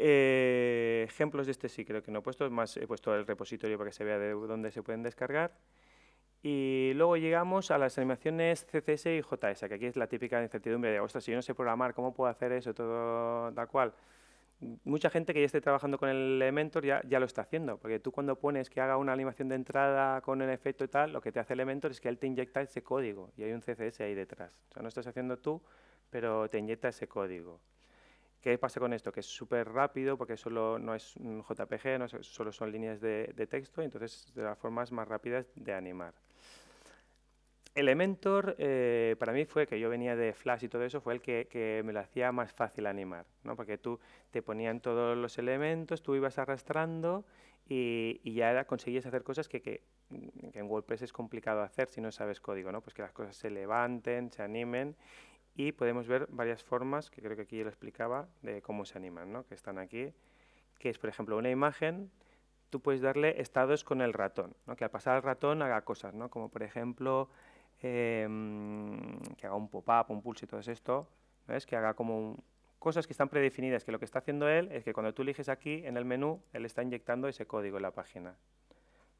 Eh, ejemplos de este sí creo que no he puesto, más he puesto el repositorio para que se vea de dónde se pueden descargar. Y luego llegamos a las animaciones CCS y JS, que aquí es la típica incertidumbre de, ostras, si yo no sé programar, ¿cómo puedo hacer eso? Todo tal cual. Mucha gente que ya esté trabajando con el Elementor ya, ya lo está haciendo, porque tú cuando pones que haga una animación de entrada con el efecto y tal, lo que te hace Elementor es que él te inyecta ese código y hay un CCS ahí detrás. O sea, no estás haciendo tú, pero te inyecta ese código. ¿Qué pasa con esto? Que es súper rápido porque solo no es un JPG, no solo son líneas de, texto, entonces de las formas más rápidas de animar. Elementor eh, para mí fue que yo venía de Flash y todo eso, fue el que, me lo hacía más fácil animar, ¿no? porque tú te ponían todos los elementos, tú ibas arrastrando y, ya conseguías hacer cosas que, que, en WordPress es complicado hacer si no sabes código, ¿no? pues que las cosas se levanten, se animen y podemos ver varias formas, que creo que aquí ya lo explicaba, de cómo se animan, ¿no? que están aquí, que es, por ejemplo, una imagen, tú puedes darle estados con el ratón, ¿no? que al pasar el ratón haga cosas, como por ejemplo, em, que haga un pop-up, un pulso y todo esto, ¿ves? que haga como cosas que están predefinidas, que lo que está haciendo él es que cuando tú eliges aquí en el menú, él está inyectando ese código en la página.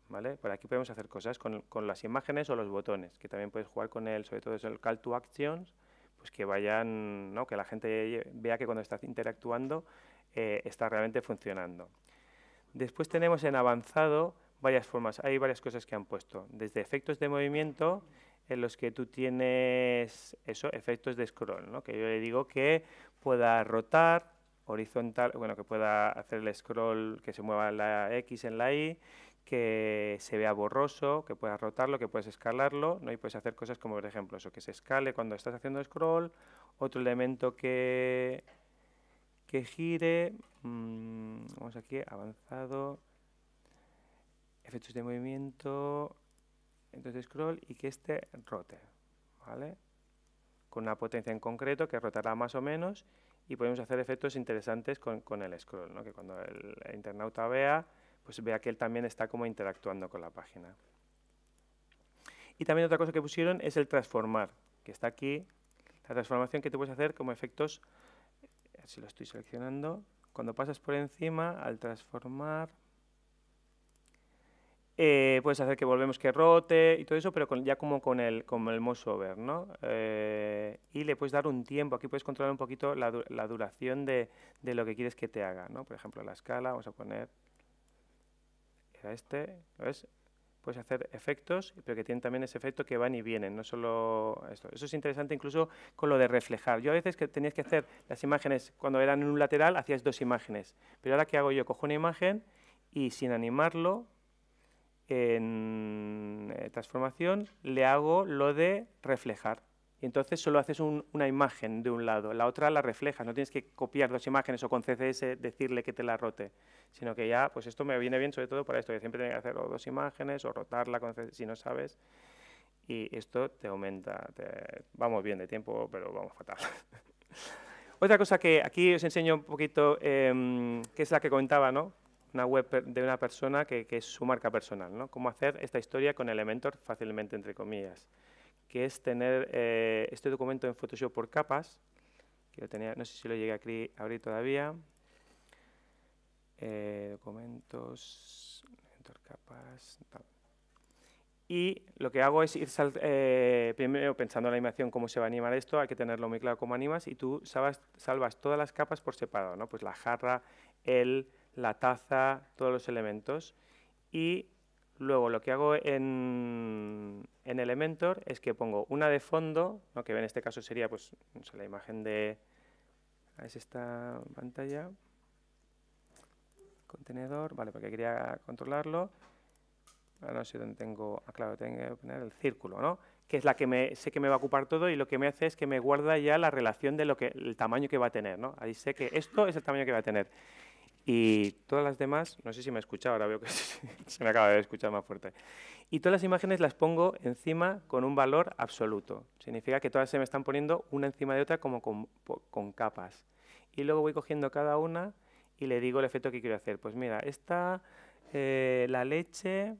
¿Vale? Por aquí podemos hacer cosas con, con las imágenes o los botones, que también puedes jugar con él, sobre todo es el call to actions, pues que vayan, ¿no? que la gente vea que cuando estás interactuando eh, está realmente funcionando. Después tenemos en avanzado varias formas, hay varias cosas que han puesto, desde efectos de movimiento en los que tú tienes eso, efectos de scroll, ¿no? que yo le digo que pueda rotar horizontal, bueno, que pueda hacer el scroll que se mueva la X en la Y, que se vea borroso, que puedas rotarlo, que puedes escalarlo, ¿no? y puedes hacer cosas como, por ejemplo, eso, que se escale cuando estás haciendo scroll, otro elemento que, que gire, mm, vamos aquí, avanzado, efectos de movimiento, entonces scroll, y que este rote, ¿vale? Con una potencia en concreto que rotará más o menos, y podemos hacer efectos interesantes con, el scroll, ¿no? que cuando el internauta vea, pues vea que él también está como interactuando con la página. Y también otra cosa que pusieron es el transformar, que está aquí, la transformación que te puedes hacer como efectos, si lo estoy seleccionando, cuando pasas por encima, al transformar, eh, puedes hacer que volvemos que rote y todo eso, pero ya como con el, con el over, ¿no? Eh, y le puedes dar un tiempo, aquí puedes controlar un poquito la, duración de, de, lo que quieres que te haga, ¿no? Por ejemplo, la escala, vamos a poner a este, ¿ves? Puedes hacer efectos, pero que tienen también ese efecto que van y vienen, no solo esto. Eso es interesante incluso con lo de reflejar. Yo a veces que tenías que hacer las imágenes, cuando eran en un lateral, hacías dos imágenes. Pero ahora, ¿qué hago yo? Cojo una imagen y sin animarlo, en eh, transformación, le hago lo de reflejar y entonces solo haces una imagen de un lado, la otra la reflejas, no tienes que copiar dos imágenes o con CSS decirle que te la rote, sino que ya, pues esto me viene bien sobre todo para esto, que siempre tienes que hacer dos imágenes o rotarla si no sabes, y esto te aumenta, vamos bien de tiempo, pero vamos fatal. Otra cosa que aquí os enseño un poquito, em, que es la que comentaba, ¿no? Una web de una persona que, que es su marca personal, ¿no? Cómo hacer esta historia con Elementor fácilmente, entre comillas que es tener eh, este documento en Photoshop por capas, que no sé si lo llegué a abrir todavía. Eh, documentos, capas, Y lo que hago es ir eh, primero pensando en la animación, cómo se va a animar esto, hay que tenerlo muy claro cómo animas, y tú salvas, salvas todas las capas por separado, ¿no? Pues la jarra, el, la taza, todos los elementos. Y Luego lo que hago en, en, Elementor es que pongo una de fondo, que en este caso sería pues, la imagen de... esta pantalla. Contenedor, vale, porque quería controlarlo. Ahora no sé dónde tengo... Ah, claro, tengo que poner el círculo, ¿no? Que es la que sé que me va a ocupar todo y lo que me hace es que me guarda ya la relación de lo que el tamaño que va a tener, ¿no? Ahí sé que esto es el tamaño que va a tener. Y todas las demás, no sé si me escuchado, ahora veo que se me acaba de escuchar más fuerte. Y todas las imágenes las pongo encima con un valor absoluto. Significa que todas se me están poniendo una encima de otra como con, capas. Y luego voy cogiendo cada una y le digo el efecto que quiero hacer. Pues mira, esta, eh, la leche,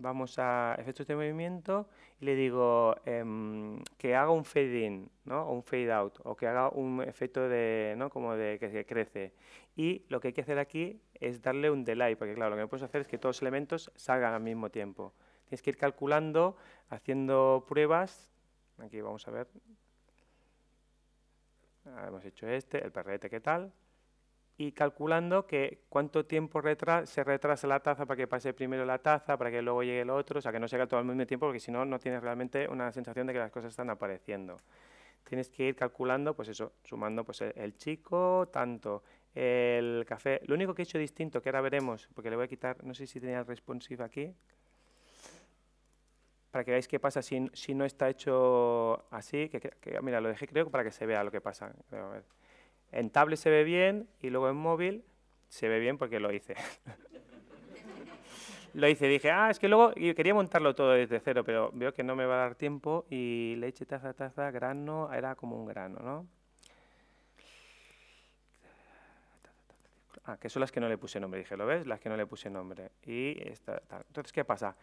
vamos a efectos de movimiento y le digo em, que haga un fade in, O un fade out, o que haga un efecto de, Como de que, crece. Y lo que hay que hacer aquí es darle un delay, porque claro, lo que no puedes hacer es que todos los elementos salgan al mismo tiempo. Tienes que ir calculando, haciendo pruebas. Aquí vamos a ver. Ah, hemos hecho este, el perrete, ¿qué tal? y calculando que cuánto tiempo se retrasa la taza para que pase primero la taza, para que luego llegue el otro, o sea, que no se haga todo al mismo tiempo, porque si no, no tienes realmente una sensación de que las cosas están apareciendo. Tienes que ir calculando, pues eso, sumando pues el, chico, tanto, el café. Lo único que he hecho distinto, que ahora veremos, porque le voy a quitar, no sé si tenía el responsive aquí, para que veáis qué pasa si, si no está hecho así, que, mira, lo dejé creo para que se vea lo que pasa. En tablet se ve bien y luego en móvil se ve bien porque lo hice. lo hice, dije, ah, es que luego quería montarlo todo desde cero, pero veo que no me va a dar tiempo y leche, taza taza, grano, era como un grano, ¿no? Ah, que son las que no le puse nombre, dije, ¿lo ves? Las que no le puse nombre. Y esta, Entonces, ¿qué pasa?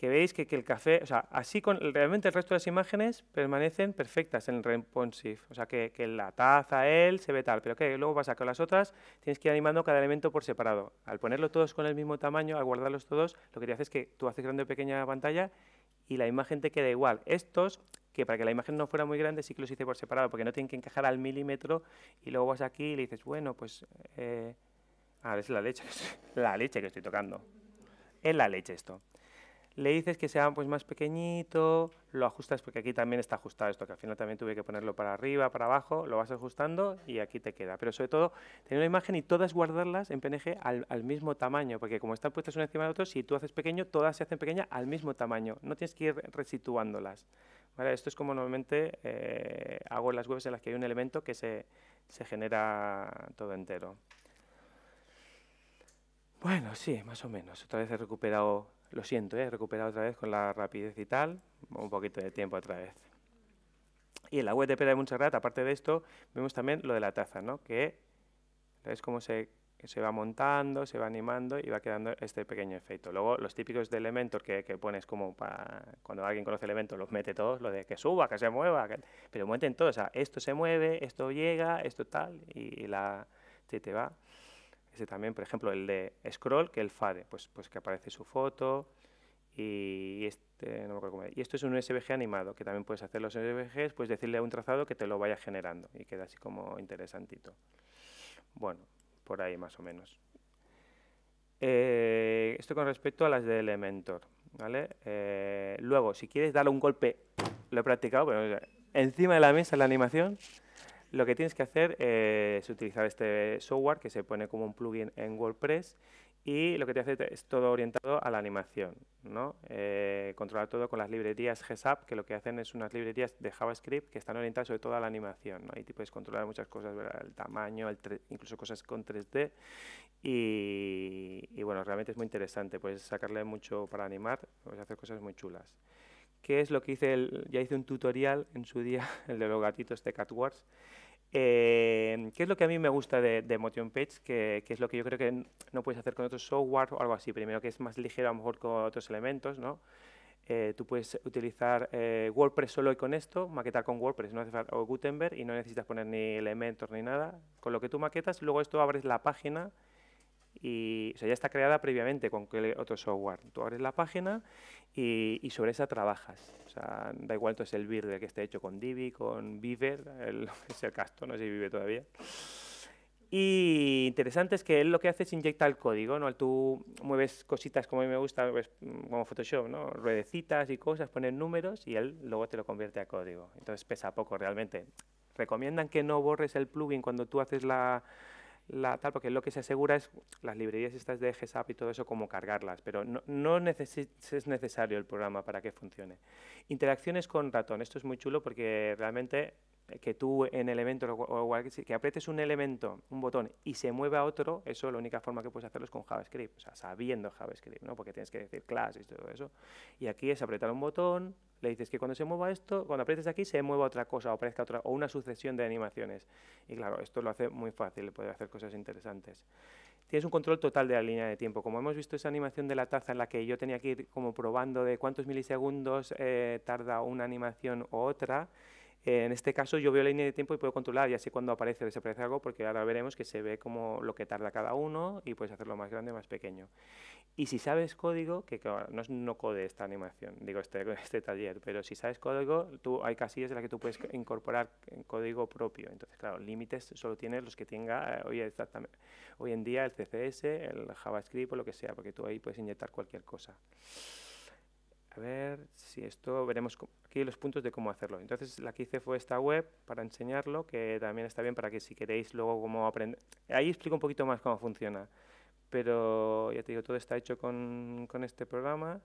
que veis que, que, el café, o sea, así con realmente el resto de las imágenes permanecen perfectas en el responsive, o sea, que, que la taza, él, se ve tal, pero que luego pasa con las otras tienes que ir animando cada elemento por separado. Al ponerlo todos con el mismo tamaño, al guardarlos todos, lo que te hace es que tú haces grande o pequeña pantalla y la imagen te queda igual. Estos, que para que la imagen no fuera muy grande, sí que los hice por separado, porque no tienen que encajar al milímetro y luego vas aquí y le dices, bueno, pues... Eh, a ah, ver es la leche, la leche que estoy tocando. Es la leche esto le dices que sea pues más pequeñito, lo ajustas porque aquí también está ajustado esto, que al final también tuve que ponerlo para arriba, para abajo, lo vas ajustando y aquí te queda. Pero sobre todo, tener una imagen y todas guardarlas en PNG al, mismo tamaño, porque como están puestas una encima de otra, si tú haces pequeño, todas se hacen pequeñas al mismo tamaño, no tienes que ir resituándolas. ¿Vale? Esto es como normalmente eh, hago en las webs en las que hay un elemento que se, se genera todo entero. Bueno, sí, más o menos. Otra vez he recuperado lo siento, he ¿eh? recuperado otra vez con la rapidez y tal, un poquito de tiempo otra vez. Y en la web de Pera de aparte de esto, vemos también lo de la taza, que es como se, va montando, se va animando y va quedando este pequeño efecto. Luego, los típicos de elementos que, que pones como para... Cuando alguien conoce elementos, los mete todos, lo de que suba, que se mueva, que, pero meten todo, o sea, esto se mueve, esto llega, esto tal, y, la... te va. Este también, por ejemplo, el de scroll, que el fade, pues, pues que aparece su foto y este, no me acuerdo cómo es. Y esto es un SVG animado, que también puedes hacer los SVGs, pues decirle a un trazado que te lo vaya generando y queda así como interesantito. Bueno, por ahí más o menos. Eh, esto con respecto a las de Elementor, ¿vale? Eh, luego, si quieres darle un golpe, lo he practicado, pero encima de la mesa la animación, lo que tienes que hacer eh, es utilizar este software que se pone como un plugin en WordPress y lo que te hace es todo orientado a la animación. ¿no? Eh, controlar todo con las librerías GSAP, que lo que hacen es unas librerías de JavaScript que están orientadas sobre todo a la animación. Ahí te puedes controlar muchas cosas, el tamaño, incluso cosas con 3D. Y, bueno, realmente es muy interesante, puedes sacarle mucho para animar, puedes hacer cosas muy chulas. ¿Qué es lo que hice? ya hice un tutorial en su día, el de los gatitos de CatWars, eh, ¿Qué es lo que a mí me gusta de, de Motion Page? Que, es lo que yo creo que no puedes hacer con otro software o algo así. Primero, que es más ligero a lo mejor con otros elementos, ¿no? Eh, tú puedes utilizar eh, WordPress solo y con esto, maquetar con WordPress no Gutenberg y no necesitas poner ni elementos ni nada. Con lo que tú maquetas, luego esto abres la página y o ya está creada previamente con otro software. Tú abres la página y, sobre esa trabajas. O sea, da igual es el bird que esté hecho con Divi, con Viver, el, es el casto, no sé si vive todavía. Y interesante es que él lo que hace es inyecta el código, ¿no? Tú mueves cositas como a mí me gusta, pues, como Photoshop, ¿no? Ruedecitas y cosas, pones números y él luego te lo convierte a código. Entonces pesa poco realmente. Recomiendan que no borres el plugin cuando tú haces la, la tal, porque lo que se asegura es las librerías estas de GSAP y todo eso, como cargarlas, pero no, no es necesario el programa para que funcione. Interacciones con ratón, esto es muy chulo porque realmente que tú en el evento, o que aprietes un elemento, un botón, y se mueva a otro, eso la única forma que puedes hacerlo es con JavaScript, o sea, sabiendo JavaScript, ¿no? Porque tienes que decir class y todo eso. Y aquí es apretar un botón, le dices que cuando se mueva esto, cuando aprietes aquí, se mueva otra cosa, o aparezca otra, o una sucesión de animaciones. Y claro, esto lo hace muy fácil, puede hacer cosas interesantes tienes un control total de la línea de tiempo. Como hemos visto esa animación de la taza en la que yo tenía que ir como probando de cuántos milisegundos eh, tarda una animación u otra, en este caso yo veo la línea de tiempo y puedo controlar ya sé cuándo aparece o desaparece algo, porque ahora veremos que se ve como lo que tarda cada uno y puedes hacerlo más grande o más pequeño. Y si sabes código, que claro, no, no code esta animación, digo este, este taller, pero si sabes código, tú, hay casillas en las que tú puedes incorporar código propio. Entonces, claro, límites solo tienes los que tenga eh, hoy, hoy en día el CSS, el JavaScript o lo que sea, porque tú ahí puedes inyectar cualquier cosa a ver si esto, veremos aquí los puntos de cómo hacerlo. Entonces, la que hice fue esta web para enseñarlo, que también está bien para que si queréis luego cómo aprender. Ahí explico un poquito más cómo funciona. Pero ya te digo, todo está hecho con, este programa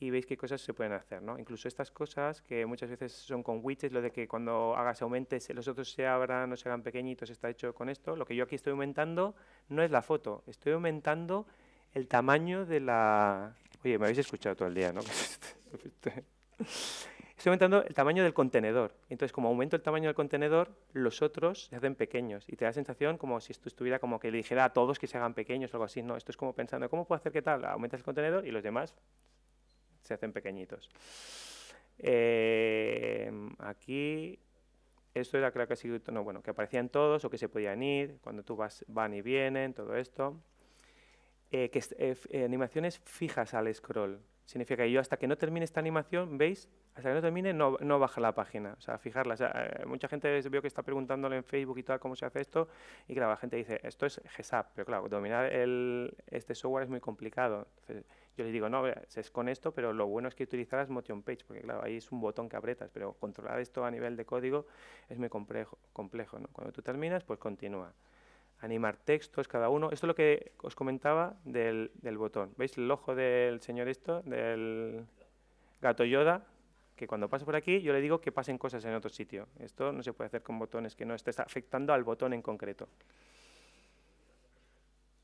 y veis qué cosas se pueden hacer, ¿no? Incluso estas cosas que muchas veces son con widgets, lo de que cuando hagas aumentes los otros se abran o se hagan pequeñitos, está hecho con esto. Lo que yo aquí estoy aumentando no es la foto, estoy aumentando el tamaño de la, Oye, me habéis escuchado todo el día, ¿no? Estoy aumentando el tamaño del contenedor. Entonces, como aumento el tamaño del contenedor, los otros se hacen pequeños. Y te da la sensación como si esto estuviera como que le dijera a todos que se hagan pequeños o algo así. No, esto es como pensando, ¿cómo puedo hacer que tal? Aumentas el contenedor y los demás se hacen pequeñitos. Em, aquí, esto era creo que, no, bueno, que aparecían todos o que se podían ir, cuando tú vas, van y vienen, todo esto. Eh, que, eh, eh, animaciones fijas al scroll. Significa que yo hasta que no termine esta animación, ¿veis? Hasta que no termine no, no baja la página. O sea, fijarla. mucha gente veo que está preguntándole en Facebook y tal cómo se hace esto. Y claro, la gente dice, esto es GSAP. Pero claro, dominar este software es muy complicado. yo les digo, no, es con esto, pero lo bueno es que utilizarás Motion Page, porque claro, ahí es un botón que apretas, pero controlar esto a nivel de código es muy complejo, complejo Cuando tú terminas, pues continúa animar textos, cada uno. Esto es lo que os comentaba del, botón. ¿Veis el ojo del señor esto, del gato Yoda? Que cuando pasa por aquí yo le digo que pasen cosas en otro sitio. Esto no se puede hacer con botones, que no estés afectando al botón en concreto.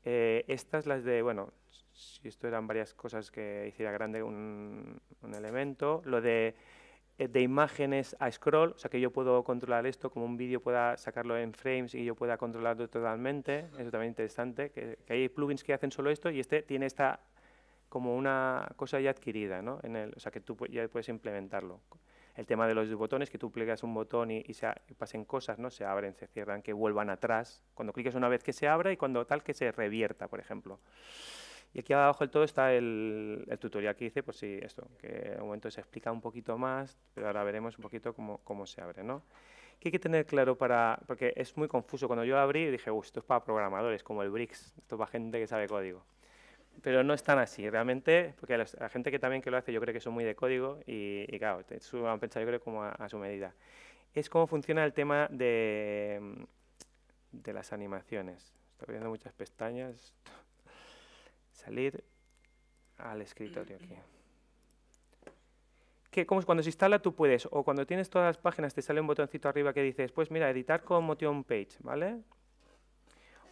Eh, estas las de, bueno, si esto eran varias cosas que hiciera grande un elemento. Lo de eh, de imágenes a scroll, o sea que yo puedo controlar esto, como un vídeo pueda sacarlo en frames y yo pueda controlarlo totalmente, eso también es interesante, que, hay plugins que hacen solo esto y este tiene esta como una cosa ya adquirida, ¿no? En el, o sea que tú ya puedes implementarlo. El tema de los botones, que tú plegas un botón y, se, pasen cosas, ¿no? Se abren, se cierran, que vuelvan atrás, cuando cliques una vez que se abra y cuando tal que se revierta, por ejemplo. Y aquí abajo del todo está el, tutorial que hice, pues sí, esto, que en un momento se explica un poquito más, pero ahora veremos un poquito cómo, cómo se abre, ¿no? ¿Qué hay que tener claro para...? Porque es muy confuso. Cuando yo abrí dije, uy, esto es para programadores, como el BRICS, esto es para gente que sabe código. Pero no es tan así, realmente, porque la, gente que también que lo hace yo creo que son muy de código y, claro, su, van a pensar yo creo como a, su medida. Es cómo funciona el tema de, de las animaciones. Estoy viendo muchas pestañas salir al escritorio aquí. Que cuando se instala tú puedes, o cuando tienes todas las páginas te sale un botoncito arriba que dices, pues mira, editar con Motion Page, ¿vale?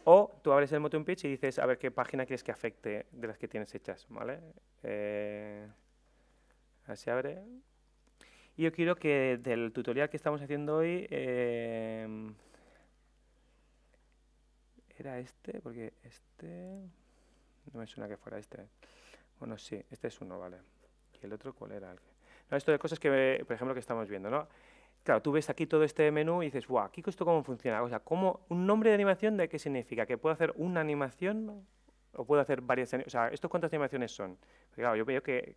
O tú abres el Motion Page y dices, a ver qué página quieres que afecte de las que tienes hechas, ¿vale? Eh, así abre. Y yo quiero que del tutorial que estamos haciendo hoy... Eh, era este, porque este... No me suena que fuera este. Bueno, sí, este es uno, vale. ¿Y el otro cuál era? No, esto de cosas que, por ejemplo, que estamos viendo, ¿no? Claro, tú ves aquí todo este menú y dices, guau, aquí esto cómo funciona. O sea, ¿cómo, un nombre de animación de qué significa? ¿Que puedo hacer una animación o puedo hacer varias O sea, ¿esto cuántas animaciones son? Porque, claro, yo veo que,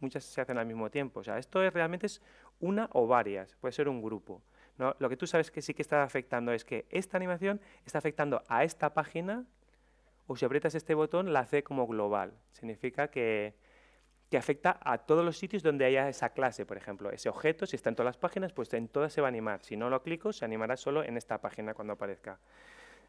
muchas se hacen al mismo tiempo. O sea, esto realmente es una o varias, puede ser un grupo. Lo que tú sabes que sí que está afectando es que esta animación está afectando a esta página o si aprietas este botón, la hace como global. Significa que, que afecta a todos los sitios donde haya esa clase, por ejemplo. Ese objeto, si está en todas las páginas, pues en todas se va a animar. Si no lo clico, se animará solo en esta página cuando aparezca.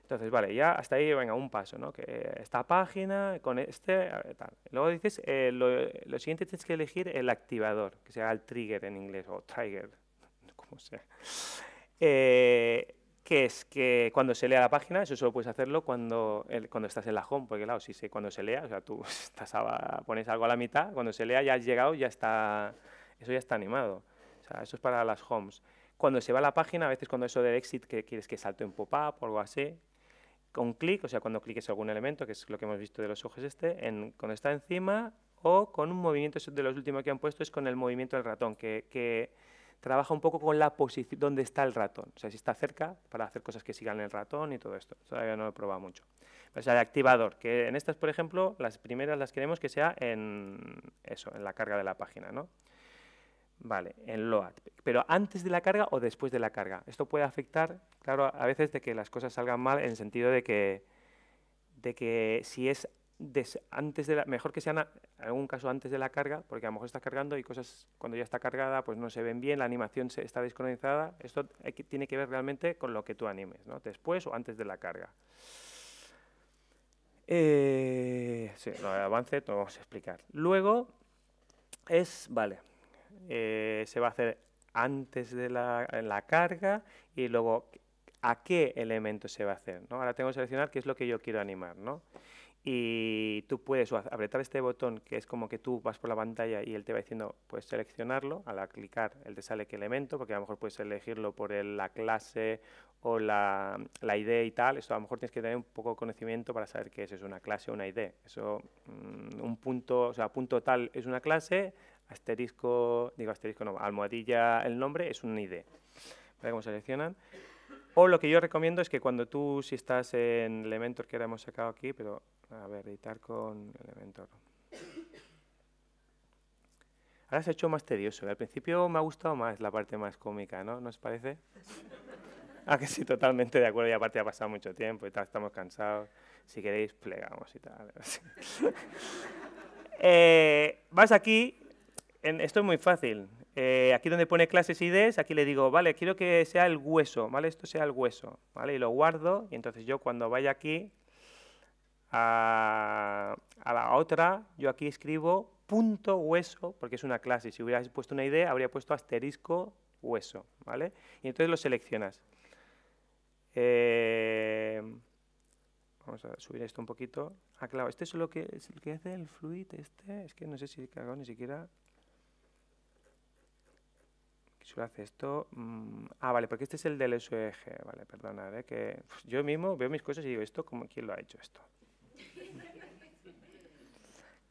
Entonces, vale, ya hasta ahí, venga, un paso, ¿no? Que esta página, con este, tal. Luego dices, eh, lo, siguiente tienes que elegir el activador, que sea el trigger en inglés, o trigger, como sea. Eh, que es que cuando se lea la página, eso solo puedes hacerlo cuando, cuando estás en la home, porque claro, si se, cuando se lea, o sea, tú estás pones algo a la mitad, cuando se lea ya has llegado, ya está, eso ya está animado. O sea, eso es para las homes. Cuando se va a la página, a veces cuando eso del exit, que quieres que salte un pop-up o algo así, con clic, o sea, cuando cliques algún elemento, que es lo que hemos visto de los ojos este, cuando está encima, o con un movimiento, de los últimos que han puesto es con el movimiento del ratón, que, que trabaja un poco con la posición donde está el ratón. O sea, si está cerca, para hacer cosas que sigan el ratón y todo esto. Todavía no lo he probado mucho. O sea, el activador, que en estas, por ejemplo, las primeras las queremos que sea en eso, en la carga de la página, Vale, en load. Pero antes de la carga o después de la carga. Esto puede afectar, claro, a veces de que las cosas salgan mal en el sentido de que, de que si es antes de la, mejor que sean en algún caso antes de la carga, porque a lo mejor está cargando y cosas cuando ya está cargada pues no se ven bien, la animación se, está desconectada. Esto tiene que ver realmente con lo que tú animes, ¿no? después o antes de la carga. Eh, sí, el avance lo vamos a explicar. Luego es, vale, eh, se va a hacer antes de la, carga y luego a qué elemento se va a hacer. Ahora tengo que seleccionar qué es lo que yo quiero animar. ¿no? y tú puedes apretar este botón que es como que tú vas por la pantalla y él te va diciendo puedes seleccionarlo, al clicar él te sale qué elemento, porque a lo mejor puedes elegirlo por la clase o la, idea ID y tal, Eso a lo mejor tienes que tener un poco de conocimiento para saber qué es, es una clase o una idea. eso mm, un punto, o sea, punto tal es una clase, asterisco, digo asterisco no, almohadilla el nombre es una ID, ¿vale? Cómo seleccionan. O lo que yo recomiendo es que cuando tú, si estás en Elementor, que ahora hemos sacado aquí, pero a ver, editar con Elementor. Ahora se ha hecho más tedioso. ¿eh? Al principio me ha gustado más la parte más cómica, ¿no? ¿No os parece? ah, que sí, totalmente de acuerdo. Y aparte ha pasado mucho tiempo y tal, estamos cansados. Si queréis, plegamos y tal. Eh, vas aquí. En, esto es muy fácil. Eh, aquí donde pone clases y ideas, aquí le digo, vale, quiero que sea el hueso, ¿vale? Esto sea el hueso, ¿vale? Y lo guardo y entonces yo cuando vaya aquí a, la otra, yo aquí escribo punto hueso, porque es una clase, si hubieras puesto una idea, habría puesto asterisco hueso, ¿vale? Y entonces lo seleccionas. Eh, vamos a subir esto un poquito. Ah, claro, este es lo que, es el que hace el fluid, este, es que no sé si cagado ni siquiera... suele hace esto. Mm, ah, vale, porque este es el del SEG. Vale, perdona eh, que yo mismo veo mis cosas y digo, ¿esto como quién lo ha hecho esto?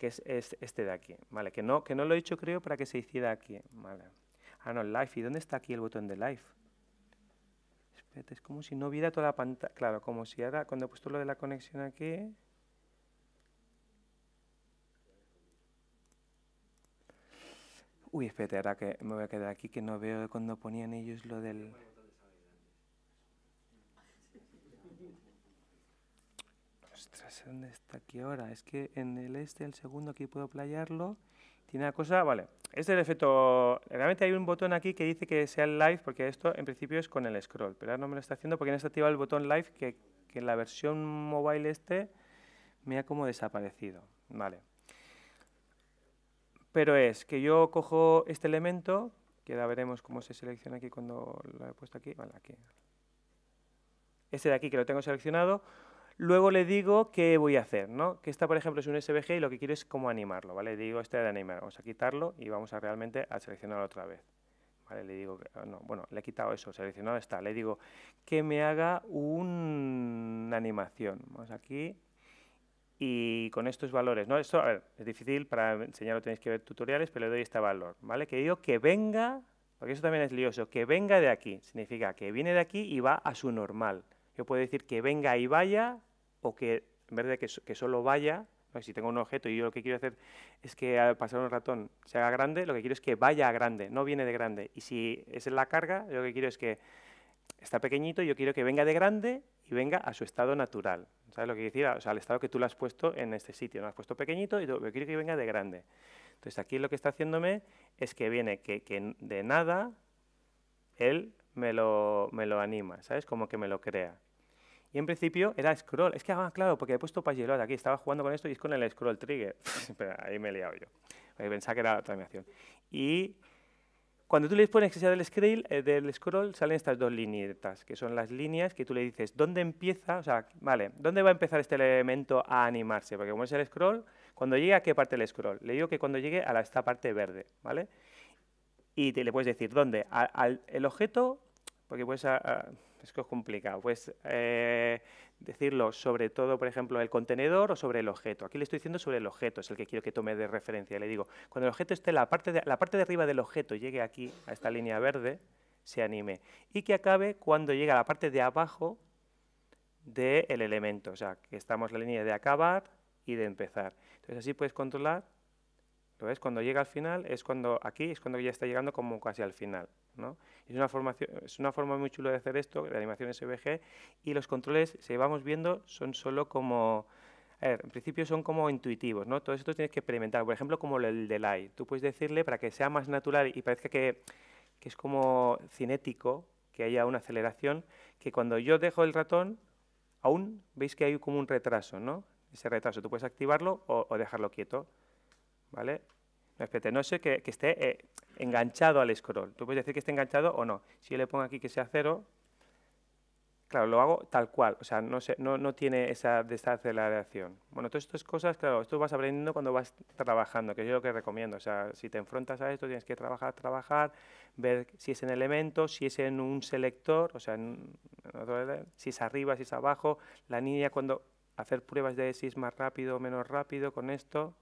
que es, este de aquí, ¿vale? Que no, que no lo he hecho, creo, para que se hiciera aquí, ¿vale? Ah, no, live. ¿Y dónde está aquí el botón de live? Espérate, es como si no hubiera toda la pantalla. Claro, como si ahora, cuando he puesto lo de la conexión aquí... Uy, espérate, ahora que me voy a quedar aquí, que no veo cuando ponían ellos lo del... ¿dónde está aquí ahora? Es que en el este, el segundo, aquí puedo playarlo. Tiene una cosa, vale. Este es el efecto... Realmente hay un botón aquí que dice que sea el live, porque esto en principio es con el scroll, pero ahora no me lo está haciendo porque no está activado el botón live, que, que en la versión mobile este me ha como desaparecido. Vale. Pero es que yo cojo este elemento, que ahora veremos cómo se selecciona aquí cuando lo he puesto aquí. Vale, aquí. Este de aquí que lo tengo seleccionado Luego le digo qué voy a hacer, ¿no? Que esta, por ejemplo, es un SVG y lo que quiero es cómo animarlo, ¿vale? Le digo este de animar, vamos a quitarlo y vamos a realmente a seleccionarlo otra vez. ¿Vale? Le digo, ah, no, bueno, le he quitado eso, seleccionado está. Le digo que me haga una animación. Vamos aquí y con estos valores, ¿no? Esto, es difícil, para enseñarlo tenéis que ver tutoriales, pero le doy este valor, ¿vale? Que digo que venga, porque eso también es lioso, que venga de aquí. Significa que viene de aquí y va a su normal. Yo puedo decir que venga y vaya o que en vez de que, solo vaya, si tengo un objeto y yo lo que quiero hacer es que al pasar un ratón se haga grande, lo que quiero es que vaya a grande, no viene de grande. Y si es en la carga, lo que quiero es que está pequeñito, yo quiero que venga de grande y venga a su estado natural. ¿Sabes lo que quiero decir? O sea, al estado que tú lo has puesto en este sitio. Lo has puesto pequeñito y yo quiero que venga de grande. Entonces, aquí lo que está haciéndome es que viene que, que de nada él me lo, me lo anima, ¿sabes? Como que me lo crea. Y en principio era scroll. Es que, ah, claro, porque he puesto load aquí. Estaba jugando con esto y es con el scroll trigger. ahí me he liado yo. Pensaba que era otra animación. Y cuando tú le pones que sea del scroll, eh, salen estas dos líneas que son las líneas que tú le dices dónde empieza, o sea, vale, dónde va a empezar este elemento a animarse, porque como es el scroll, cuando llegue a qué parte el scroll, le digo que cuando llegue a la, esta parte verde, ¿vale? Y te le puedes decir dónde, al, el objeto, porque puedes es que es complicado. Pues eh, decirlo sobre todo, por ejemplo, el contenedor o sobre el objeto. Aquí le estoy diciendo sobre el objeto, es el que quiero que tome de referencia. Le digo, cuando el objeto esté, la parte de, la parte de arriba del objeto llegue aquí, a esta línea verde, se anime. Y que acabe cuando llegue a la parte de abajo del elemento. O sea, que estamos en la línea de acabar y de empezar. Entonces así puedes controlar entonces, cuando llega al final, es cuando aquí es cuando ya está llegando como casi al final. ¿no? Es, una es una forma muy chula de hacer esto, de animación SVG, y los controles, si vamos viendo, son solo como... en principio son como intuitivos, ¿no? Todo esto tienes que experimentar, por ejemplo, como el delay. Tú puedes decirle para que sea más natural y parezca que, es como cinético, que haya una aceleración, que cuando yo dejo el ratón, aún veis que hay como un retraso, ¿no? Ese retraso, tú puedes activarlo o dejarlo quieto. ¿vale? No, no sé que, esté eh, enganchado al scroll. Tú puedes decir que esté enganchado o no. Si yo le pongo aquí que sea cero, claro, lo hago tal cual. O sea, no, no, no tiene esa desaceleración. Bueno, todas estas cosas, claro, esto vas aprendiendo cuando vas trabajando, que es lo que recomiendo. O sea, si te enfrentas a esto, tienes que trabajar, trabajar, ver si es en elementos, si es en un selector, o sea, si es arriba, si es abajo, la niña cuando hacer pruebas de si es más rápido o menos rápido con esto.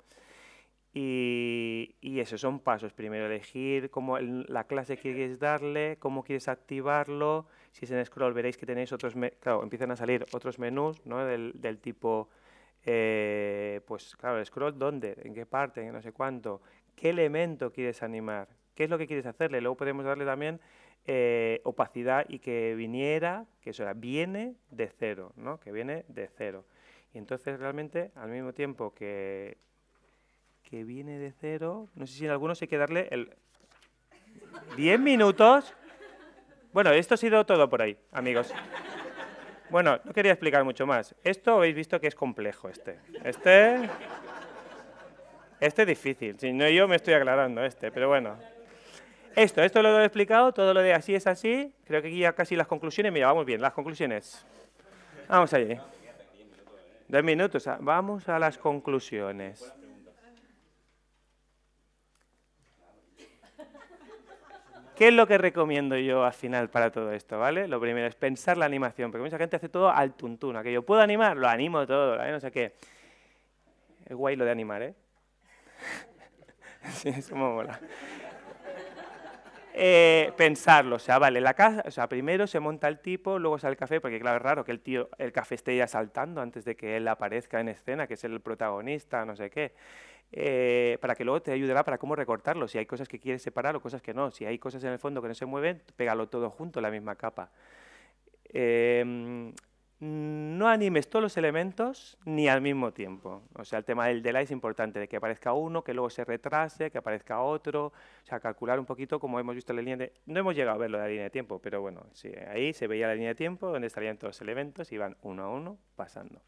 Y, esos eso, son pasos. Primero elegir cómo la clase que quieres darle, cómo quieres activarlo. Si es en scroll veréis que tenéis otros, claro, empiezan a salir otros menús del, tipo, eh, pues claro, el scroll dónde, en qué parte, en no sé cuánto, qué elemento quieres animar, qué es lo que quieres hacerle. Luego podemos darle también eh, opacidad y que viniera, que eso era, viene de cero, ¿no? que viene de cero. Y entonces realmente al mismo tiempo que que viene de cero. No sé si en algunos hay que darle el... ¿10 minutos? Bueno, esto ha sido todo por ahí, amigos. Bueno, no quería explicar mucho más. Esto habéis visto que es complejo este. Este... Este es difícil, si no yo me estoy aclarando este, pero bueno. Esto, esto lo he explicado, todo lo de así es así. Creo que aquí ya casi las conclusiones, mira, vamos bien, las conclusiones. Vamos allí. Dos minutos, ah, vamos a las conclusiones. ¿Qué es lo que recomiendo yo al final para todo esto? ¿vale? Lo primero es pensar la animación, porque mucha gente hace todo al tuntún, que yo puedo animar, lo animo todo, no sé qué. Es guay lo de animar, ¿eh? sí, es como mola. Eh, pensarlo, o sea, vale, la casa, o sea, primero se monta el tipo, luego sale el café, porque claro, es raro que el tío, el café esté ya saltando antes de que él aparezca en escena, que es el protagonista, no sé qué. Eh, para que luego te ayudará para cómo recortarlo, si hay cosas que quieres separar o cosas que no, si hay cosas en el fondo que no se mueven, pégalo todo junto, la misma capa. Em, no animes todos los elementos ni al mismo tiempo. O sea, el tema del delay es importante, de que aparezca uno, que luego se retrase, que aparezca otro. O sea, calcular un poquito como hemos visto la línea de... No hemos llegado a verlo de la línea de tiempo, pero bueno, ahí se veía la línea de tiempo donde estarían todos los elementos y van uno a uno pasando.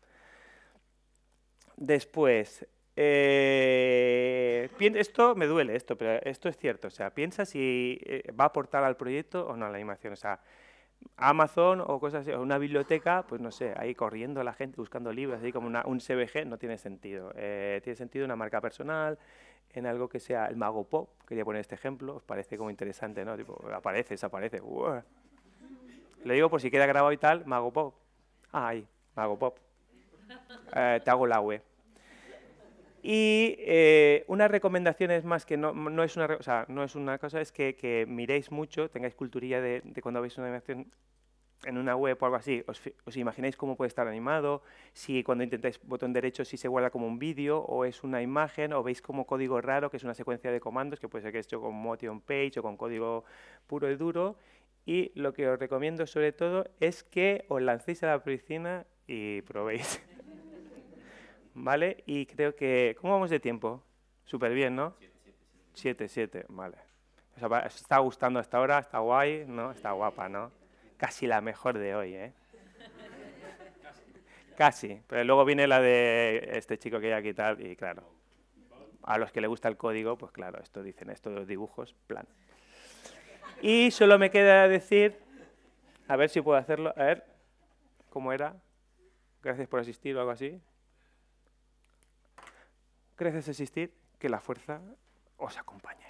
Después, eh, esto me duele, esto, pero esto es cierto. O sea, piensa si eh, va a aportar al proyecto o no a la animación. O sea, Amazon o cosas o una biblioteca, pues no sé, ahí corriendo la gente buscando libros, así como un CBG, no tiene sentido. Eh, tiene sentido una marca personal, en algo que sea el mago pop, quería poner este ejemplo, os parece como interesante, ¿no? Tipo, aparece, desaparece, le digo por si queda grabado y tal, mago pop. Ah, ahí, mago pop. te hago la web. Y eh, recomendación es más que no, es, una, cosa, es que, miréis mucho, tengáis culturilla de, cuando veis una animación en una web o algo así, os, os, imagináis cómo puede estar animado, si cuando intentáis botón derecho si se guarda como un vídeo o es una imagen o veis como código raro que es una secuencia de comandos que puede ser que es hecho con motion page o con código puro y duro y lo que os recomiendo sobre todo es que os lancéis a la piscina y probéis. ¿vale? Y creo que... ¿Cómo vamos de tiempo? Súper bien, ¿no? Siete, siete, vale. está gustando hasta ahora, está guay, ¿no? Está guapa, ¿no? Casi la mejor de hoy, ¿eh? Casi, pero luego viene la de este chico que hay aquí tal, y claro, a los que le gusta el código, pues claro, esto dicen, esto estos dibujos, plan. Y solo me queda decir, a ver si puedo hacerlo, a ver, ¿cómo era? Gracias por asistir o algo así creces existir, que la fuerza os acompañe.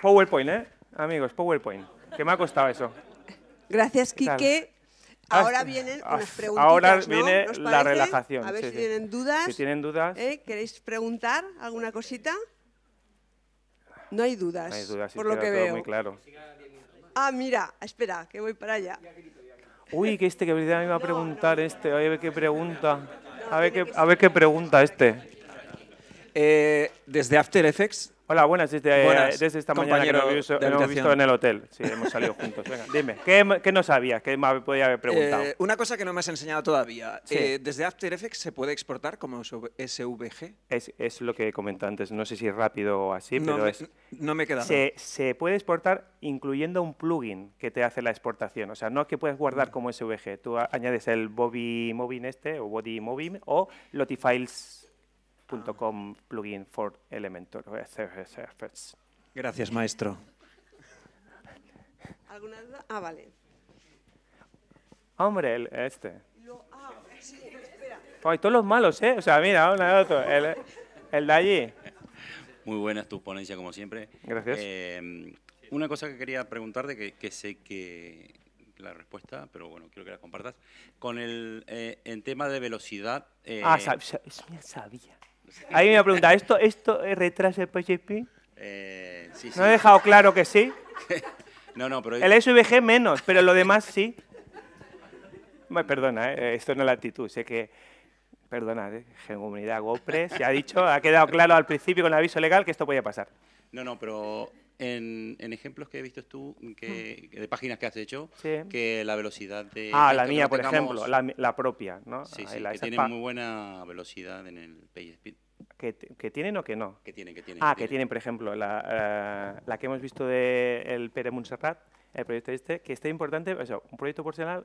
PowerPoint, ¿eh? Amigos, PowerPoint. Que me ha costado eso. Gracias, Quique. Ah, ahora vienen las ah, preguntas. Ahora viene la relajación. A ver si, Tienen dudas, tienen dudas. ¿Eh? ¿Queréis preguntar alguna cosita? No hay dudas. No hay dudas, por lo que veo. Muy claro. Ah, mira, espera, que voy para allá. Uy, que este que me iba a preguntar este, a ver qué pregunta. A ver qué, a ver qué pregunta este. Eh, desde After Effects Hola, este, eh, buenas, desde, esta mañana que no hemos visto en el hotel. Sí, hemos salido juntos. dime, ¿qué, no sabías? ¿Qué me podía haber preguntado? Eh, una cosa que no me has enseñado todavía. Eh, ¿Desde After Effects se puede exportar como SVG? Es, lo que comenté antes. No sé si rápido o así, pero es... No me he quedado. Se, puede exportar incluyendo un plugin que te hace la exportación. O sea, no es que puedes guardar mm. como SVG. Tú añades el Bobby Movin este, o Body Movin, o Files... .com plugin for Elementor, eh, e Gracias, maestro. ¿Alguna duda? Ah, vale. Hombre, el, este. Lo, ah, espera. Ay, todos los malos, ¿eh? O sea, mira, uno de otro. El, de allí. Muy buena tu ponencia, como siempre. Gracias. Em, una cosa que quería preguntarte, que, sé que la respuesta, pero bueno, quiero que la compartas. Con el eh, en tema de velocidad... Eh, ah, sab sabía. Ahí me pregunta, ¿esto, esto es retrasa el PHP? Eh, ¿No he dejado claro que sí? no, no, pero... El SVG menos, pero lo demás sí. perdona, eh, esto no es la actitud, sé que... Perdona, eh, comunidad GoPress, se ha dicho, ha quedado claro al principio con el aviso legal que esto podía pasar. No, no, pero en, ejemplos que he visto tú, de páginas que has hecho, que la velocidad de... Ah, la mía, por ejemplo, la, propia, ¿no? Sí, sí, que tiene muy buena velocidad en el PageSpeed. Que, tienen o que no? Que tienen, que tienen. Ah, que tienen, por ejemplo, la, eh, que hemos visto del el Pere Montserrat, el proyecto este, que está importante, o un proyecto personal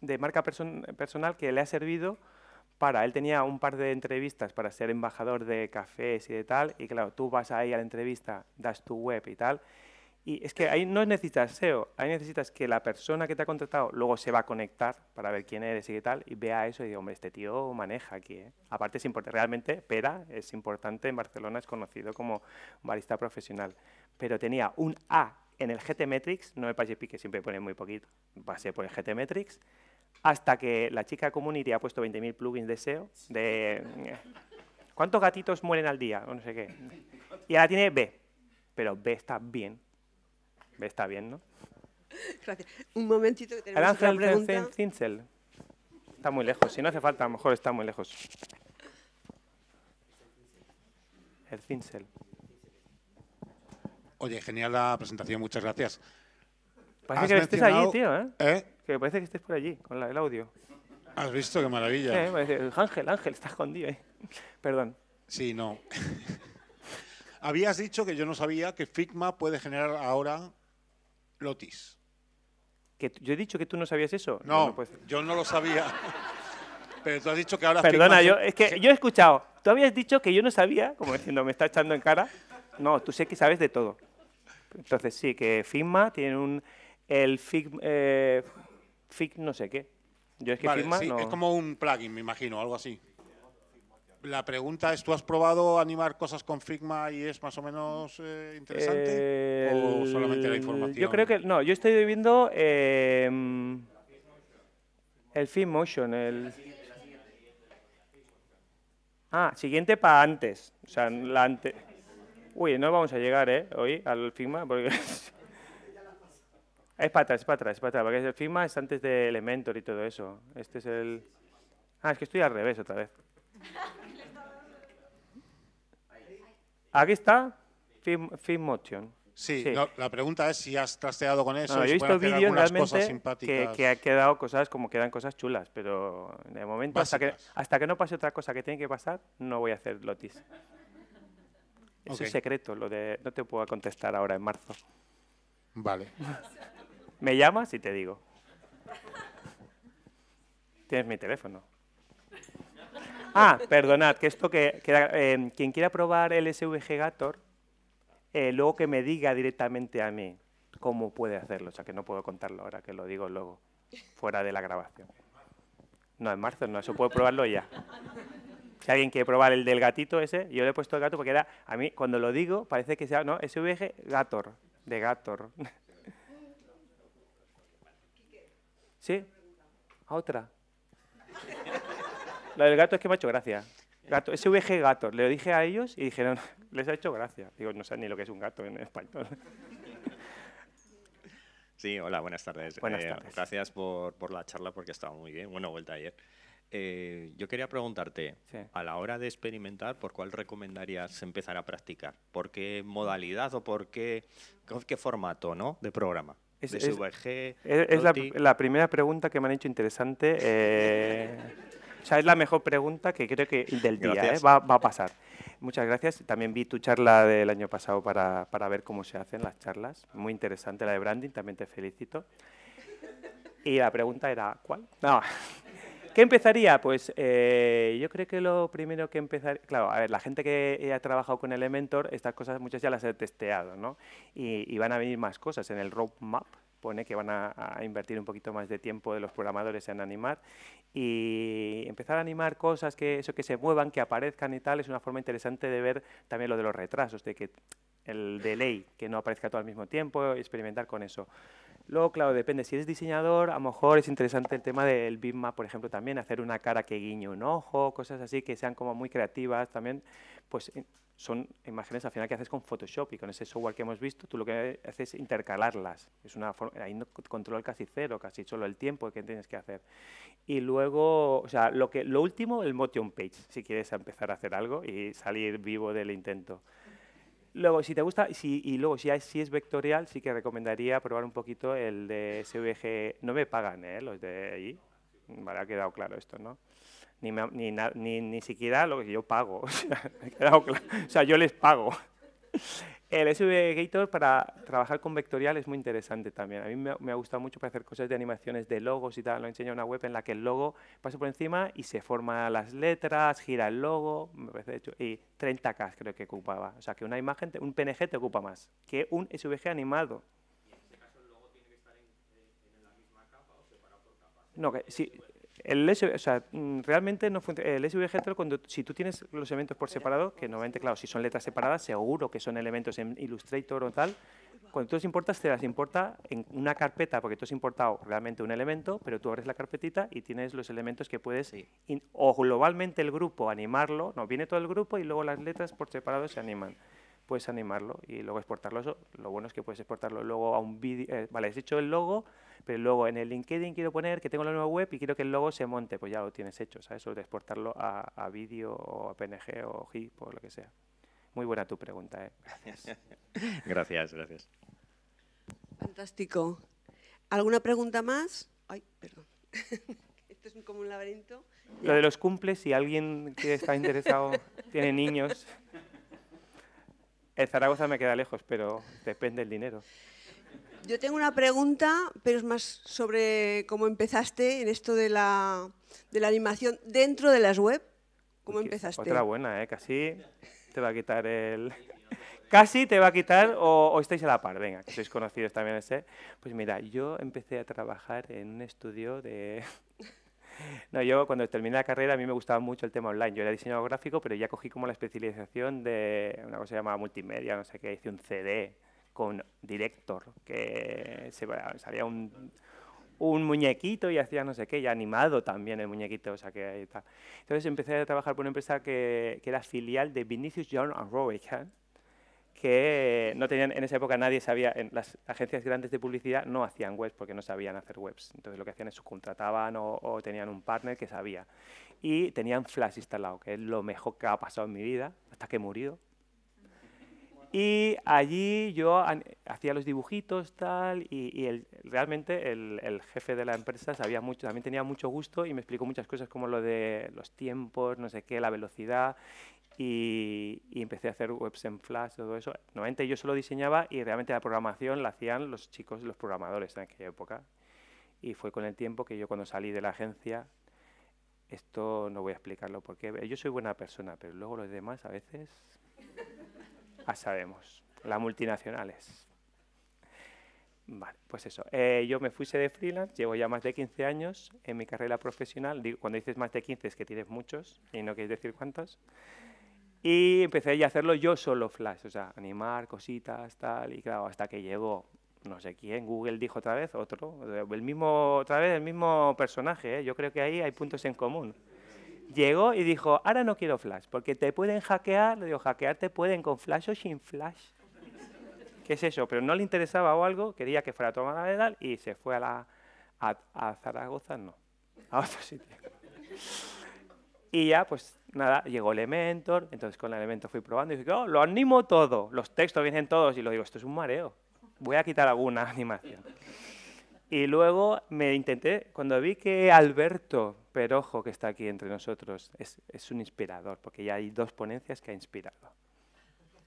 de marca personal que le ha servido para, él tenía un par de entrevistas para ser embajador de cafés y de tal, y claro, tú vas ahí a la entrevista, das tu web y tal, y es que ahí no necesitas SEO, ahí necesitas que la persona que te ha contratado luego se va a conectar para ver quién eres y qué tal, y vea eso y diga, hombre, este tío maneja aquí. ¿eh? Aparte es realmente Pera es importante, en Barcelona es conocido como barista profesional, pero tenía un A en el GT Metrics, no me PageP que siempre pone muy poquito, pasé por el GT Metrics, hasta que la chica community ha puesto 20.000 plugins de SEO, de cuántos gatitos mueren al día, o no sé qué. Y ahora tiene B, pero B está bien Está bien, ¿no? Gracias. Un momentito que tenemos El ángel Cincel. Está muy lejos. Si no hace falta, a lo mejor está muy lejos. El cincel. Oye, genial la presentación, muchas gracias. Parece que estés allí, tío, ¿eh? ¿eh? Que parece que estés por allí, con el audio. ¿Has visto? ¡Qué maravilla! ángel, Ángel, está escondido ahí. Perdón. Sí, no. Habías dicho que yo no sabía que Figma puede generar ahora Lotis. ¿Que ¿Yo he dicho que tú no sabías eso? No, no, pues yo no lo sabía. Pero tú has dicho que ahora... Perdona, yo, ¿eh? es que yo he escuchado. Tú habías dicho que yo no sabía, como diciendo, me está echando en cara. No, tú sé que sabes de todo. Entonces sí, que FIGMA tiene un... El FIG, eh, FIG no sé qué. Yo es que Es como un plugin, me imagino, algo así la pregunta es, ¿tú has probado animar cosas con Figma y es más o menos eh, interesante? ¿O solamente la información? Yo creo que, no, yo estoy viviendo em, el Figma el... Ah, siguiente para antes, o sea, la Uy, no vamos a llegar, ¿eh? Hoy al Figma, porque... es para atrás, es para atrás, es para atrás, porque el Figma es antes de Elementor y todo eso. Este es el... Ah, es que estoy al revés otra vez. Aquí está Film Motion. Sí, la pregunta es si has trasteado con eso. No, yo he visto vídeos que, que, ha quedado cosas como quedan cosas chulas, pero de momento, hasta que, hasta que, no pase otra cosa que tiene que pasar, no voy a hacer lotis. Eso es secreto, lo de no te puedo contestar ahora en marzo. Vale. Me llamas y te digo. Tienes mi teléfono. Ah, perdonad, que esto que, eh, quien quiera probar el SVG Gator, eh, luego que me diga directamente a mí cómo puede hacerlo, o sea que no puedo contarlo ahora, que lo digo luego, fuera de la grabación. No, en marzo no, eso puede probarlo ya. Si alguien quiere probar el del gatito ese, yo le he puesto el gato porque era, a mí cuando lo digo parece que sea, no, SVG Gator, de Gator. ¿Sí? ¿A otra? La del gato es que me ha hecho gracia. Gato, SVG gato, Le dije a ellos y dijeron, les ha hecho gracia. Digo, no saben ni lo que es un gato en español. Sí, hola, buenas tardes. Eh, gracias por, la charla porque estaba muy bien. Buena vuelta ayer. Eh, yo quería preguntarte, a la hora de experimentar, ¿por cuál recomendarías empezar a practicar? ¿Por qué modalidad o por qué, qué formato ¿no? de programa? Es, de SVG, es, la, primera pregunta que me han hecho interesante. Eh, sea, es la mejor pregunta que creo que del día ¿eh? va, a pasar. Muchas gracias. También vi tu charla del año pasado para, ver cómo se hacen las charlas. Muy interesante la de branding, también te felicito. Y la pregunta era, ¿cuál? No. ¿Qué empezaría? Pues eh, yo creo que lo primero que empezaría, claro, a ver, la gente que ha trabajado con Elementor, estas cosas muchas ya las he testeado, ¿no? Y, y van a venir más cosas en el roadmap, pone que van a, invertir un poquito más de tiempo de los programadores en animar y empezar a animar cosas que eso que se muevan, que aparezcan y tal, es una forma interesante de ver también lo de los retrasos, de que el delay, que no aparezca todo al mismo tiempo, experimentar con eso. Luego, claro, depende. Si eres diseñador, a lo mejor es interesante el tema del bitmap, por ejemplo, también hacer una cara que guiñe un ojo, cosas así que sean como muy creativas también. Pues eh, son imágenes al final que haces con Photoshop y con ese software que hemos visto, tú lo que haces es intercalarlas. Es una forma, ahí no control casi cero, casi solo el tiempo que tienes que hacer. Y luego, o sea, lo, que, lo último, el motion page, si quieres empezar a hacer algo y salir vivo del intento. Luego, si te gusta, si, y luego si, si, es vectorial, sí que recomendaría probar un poquito el de SVG. No me pagan ¿eh? los de allí, vale, ha quedado claro esto, ¿no? Ni, ni, ni, siquiera lo que yo pago, o sea, ha quedado claro. o sea yo les pago. El SVGator para trabajar con vectorial es muy interesante también. A mí me, ha gustado mucho para hacer cosas de animaciones de logos y tal. Lo he enseñado en una web en la que el logo pasa por encima y se forman las letras, gira el logo, me parece hecho, y 30K creo que ocupaba. O sea, que una imagen, un PNG te ocupa más que un SVG animado. ¿Y en en caso el logo tiene que estar la misma capa o separado por capas? No, que, sí, el SVG, mm, realmente no funciona. El cuando, si tú tienes los elementos por separado, que normalmente, claro, si son letras separadas, seguro que son elementos en Illustrator o tal, cuando tú los importas, te las importa en una carpeta, porque tú has importado realmente un elemento, pero tú abres la carpetita y tienes los elementos que puedes, o globalmente el grupo, animarlo, no, viene todo el grupo y luego las letras por separado se animan. Puedes animarlo y luego exportarlo. lo bueno es que puedes exportarlo luego a un vídeo. Eh, vale, has hecho el logo, pero luego en el LinkedIn quiero poner que tengo la nueva web y quiero que el logo se monte, pues ya lo tienes hecho, ¿sabes? Solo de exportarlo a, vídeo o a PNG o GIF o lo que sea. Muy buena tu pregunta, ¿eh? Gracias. gracias, gracias. Fantástico. ¿Alguna pregunta más? Ay, perdón. Esto es como un laberinto. Lo de los cumples, si alguien que está interesado tiene niños. El Zaragoza me queda lejos, pero depende del dinero. Yo tengo una pregunta, pero es más sobre cómo empezaste en esto de la, animación dentro de las web. ¿Cómo empezaste? Otra buena, ¿eh? Casi te va a quitar el... Casi te va a quitar o, o estáis a la par, venga, que sois conocidos también ese. Pues mira, yo empecé a trabajar en un estudio de... No, yo cuando terminé la carrera a mí me gustaba mucho el tema online. Yo era diseñador gráfico, pero ya cogí como la especialización de una cosa llamada multimedia, no sé qué, hice un CD con Director, que se, salía un, muñequito y hacía no sé qué, y animado también el muñequito, o sea que está. Entonces empecé a trabajar por una empresa que, era filial de Vinicius John and que no tenían, en esa época nadie sabía, en las agencias grandes de publicidad no hacían webs porque no sabían hacer webs. Entonces lo que hacían es subcontrataban o, o tenían un partner que sabía. Y tenían Flash instalado, que es lo mejor que ha pasado en mi vida, hasta que he murido. Y allí yo hacía los dibujitos, tal, y, realmente el, jefe de la empresa sabía mucho, también tenía mucho gusto y me explicó muchas cosas como lo de los tiempos, no sé qué, la velocidad, y, y empecé a hacer webs en Flash, todo eso. Normalmente yo solo diseñaba y realmente la programación la hacían los chicos, los programadores en aquella época. Y fue con el tiempo que yo cuando salí de la agencia, esto no voy a explicarlo porque eh, yo soy buena persona, pero luego los demás a veces ya ah, sabemos, las multinacionales. Vale, pues eso. Eh, yo me fuise de freelance, llevo ya más de 15 años en mi carrera profesional. cuando dices más de 15 es que tienes muchos y no quieres decir cuántos. Y empecé a hacerlo yo solo flash, o sea, animar cositas, tal. Y claro, hasta que llegó, no sé quién, Google dijo otra vez, otro, el mismo, otra vez el mismo personaje. ¿eh? Yo creo que ahí hay puntos en común llegó y dijo, ahora no quiero flash, porque te pueden hackear. Le digo, hackear te pueden con flash o sin flash. ¿Qué es eso? Pero no le interesaba o algo, quería que fuera tomada edad y se fue a, la, a, Zaragoza, no, a otro sitio. Y ya, pues nada, llegó Elementor, entonces con el Elementor fui probando y dije, oh, lo animo todo, los textos vienen todos, y lo digo, esto es un mareo, voy a quitar alguna animación. Y luego me intenté, cuando vi que Alberto Perojo, que está aquí entre nosotros, es, es un inspirador, porque ya hay dos ponencias que ha inspirado.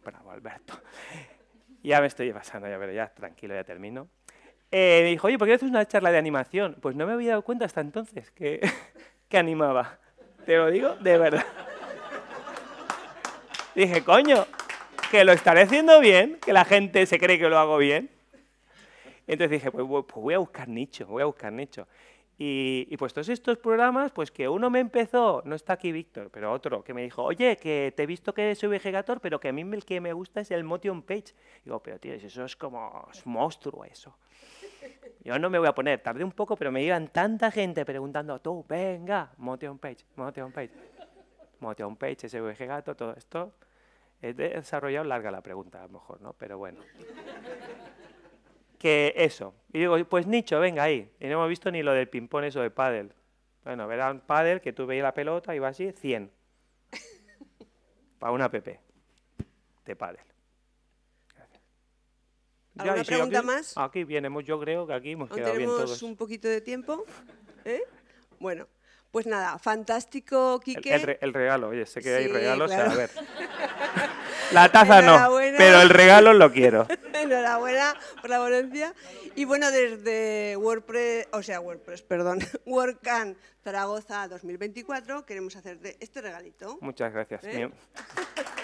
Bravo, Alberto. Ya me estoy pasando, ya, pero ya tranquilo, ya termino. Eh, me dijo, oye, ¿por qué haces una charla de animación? Pues no me había dado cuenta hasta entonces que, que animaba. Te lo digo de verdad. Dije, coño, que lo estaré haciendo bien, que la gente se cree que lo hago bien. Entonces dije, pues, pues, voy a buscar nicho, voy a buscar nicho. Y, pues todos estos programas, pues que uno me empezó, no está aquí Víctor, pero otro, que me dijo, oye, que te he visto que soy Gator, pero que a mí el que me gusta es el Motion Page. digo, pero tío, eso es como monstruo eso. Yo no me voy a poner, tardé un poco, pero me iban tanta gente preguntando, tú, venga, Motion Page, Motion Page, Motion Page, SVG Gator, todo esto. He desarrollado larga la pregunta, a lo mejor, ¿no? Pero bueno que eso. Y digo, pues nicho, venga ahí. Y no hemos visto ni lo del ping-pong eso de pádel. Bueno, verán pádel que tú veías la pelota y va así, 100. Para una PP de pádel. ¿Alguna pregunta aquí, más? Aquí vienemos, yo creo que aquí hemos quedado bien todos. un poquito de tiempo. ¿Eh? Bueno, pues nada, fantástico, Quique. El, regalo, oye, sé que hay regalos, a ver. La taza no, pero el regalo lo quiero. Enhorabuena por la Valencia. Y bueno, desde WordPress, o sea, WordPress, perdón, WordCan Zaragoza 2024, queremos hacerte este regalito. Muchas gracias. ¿Eh?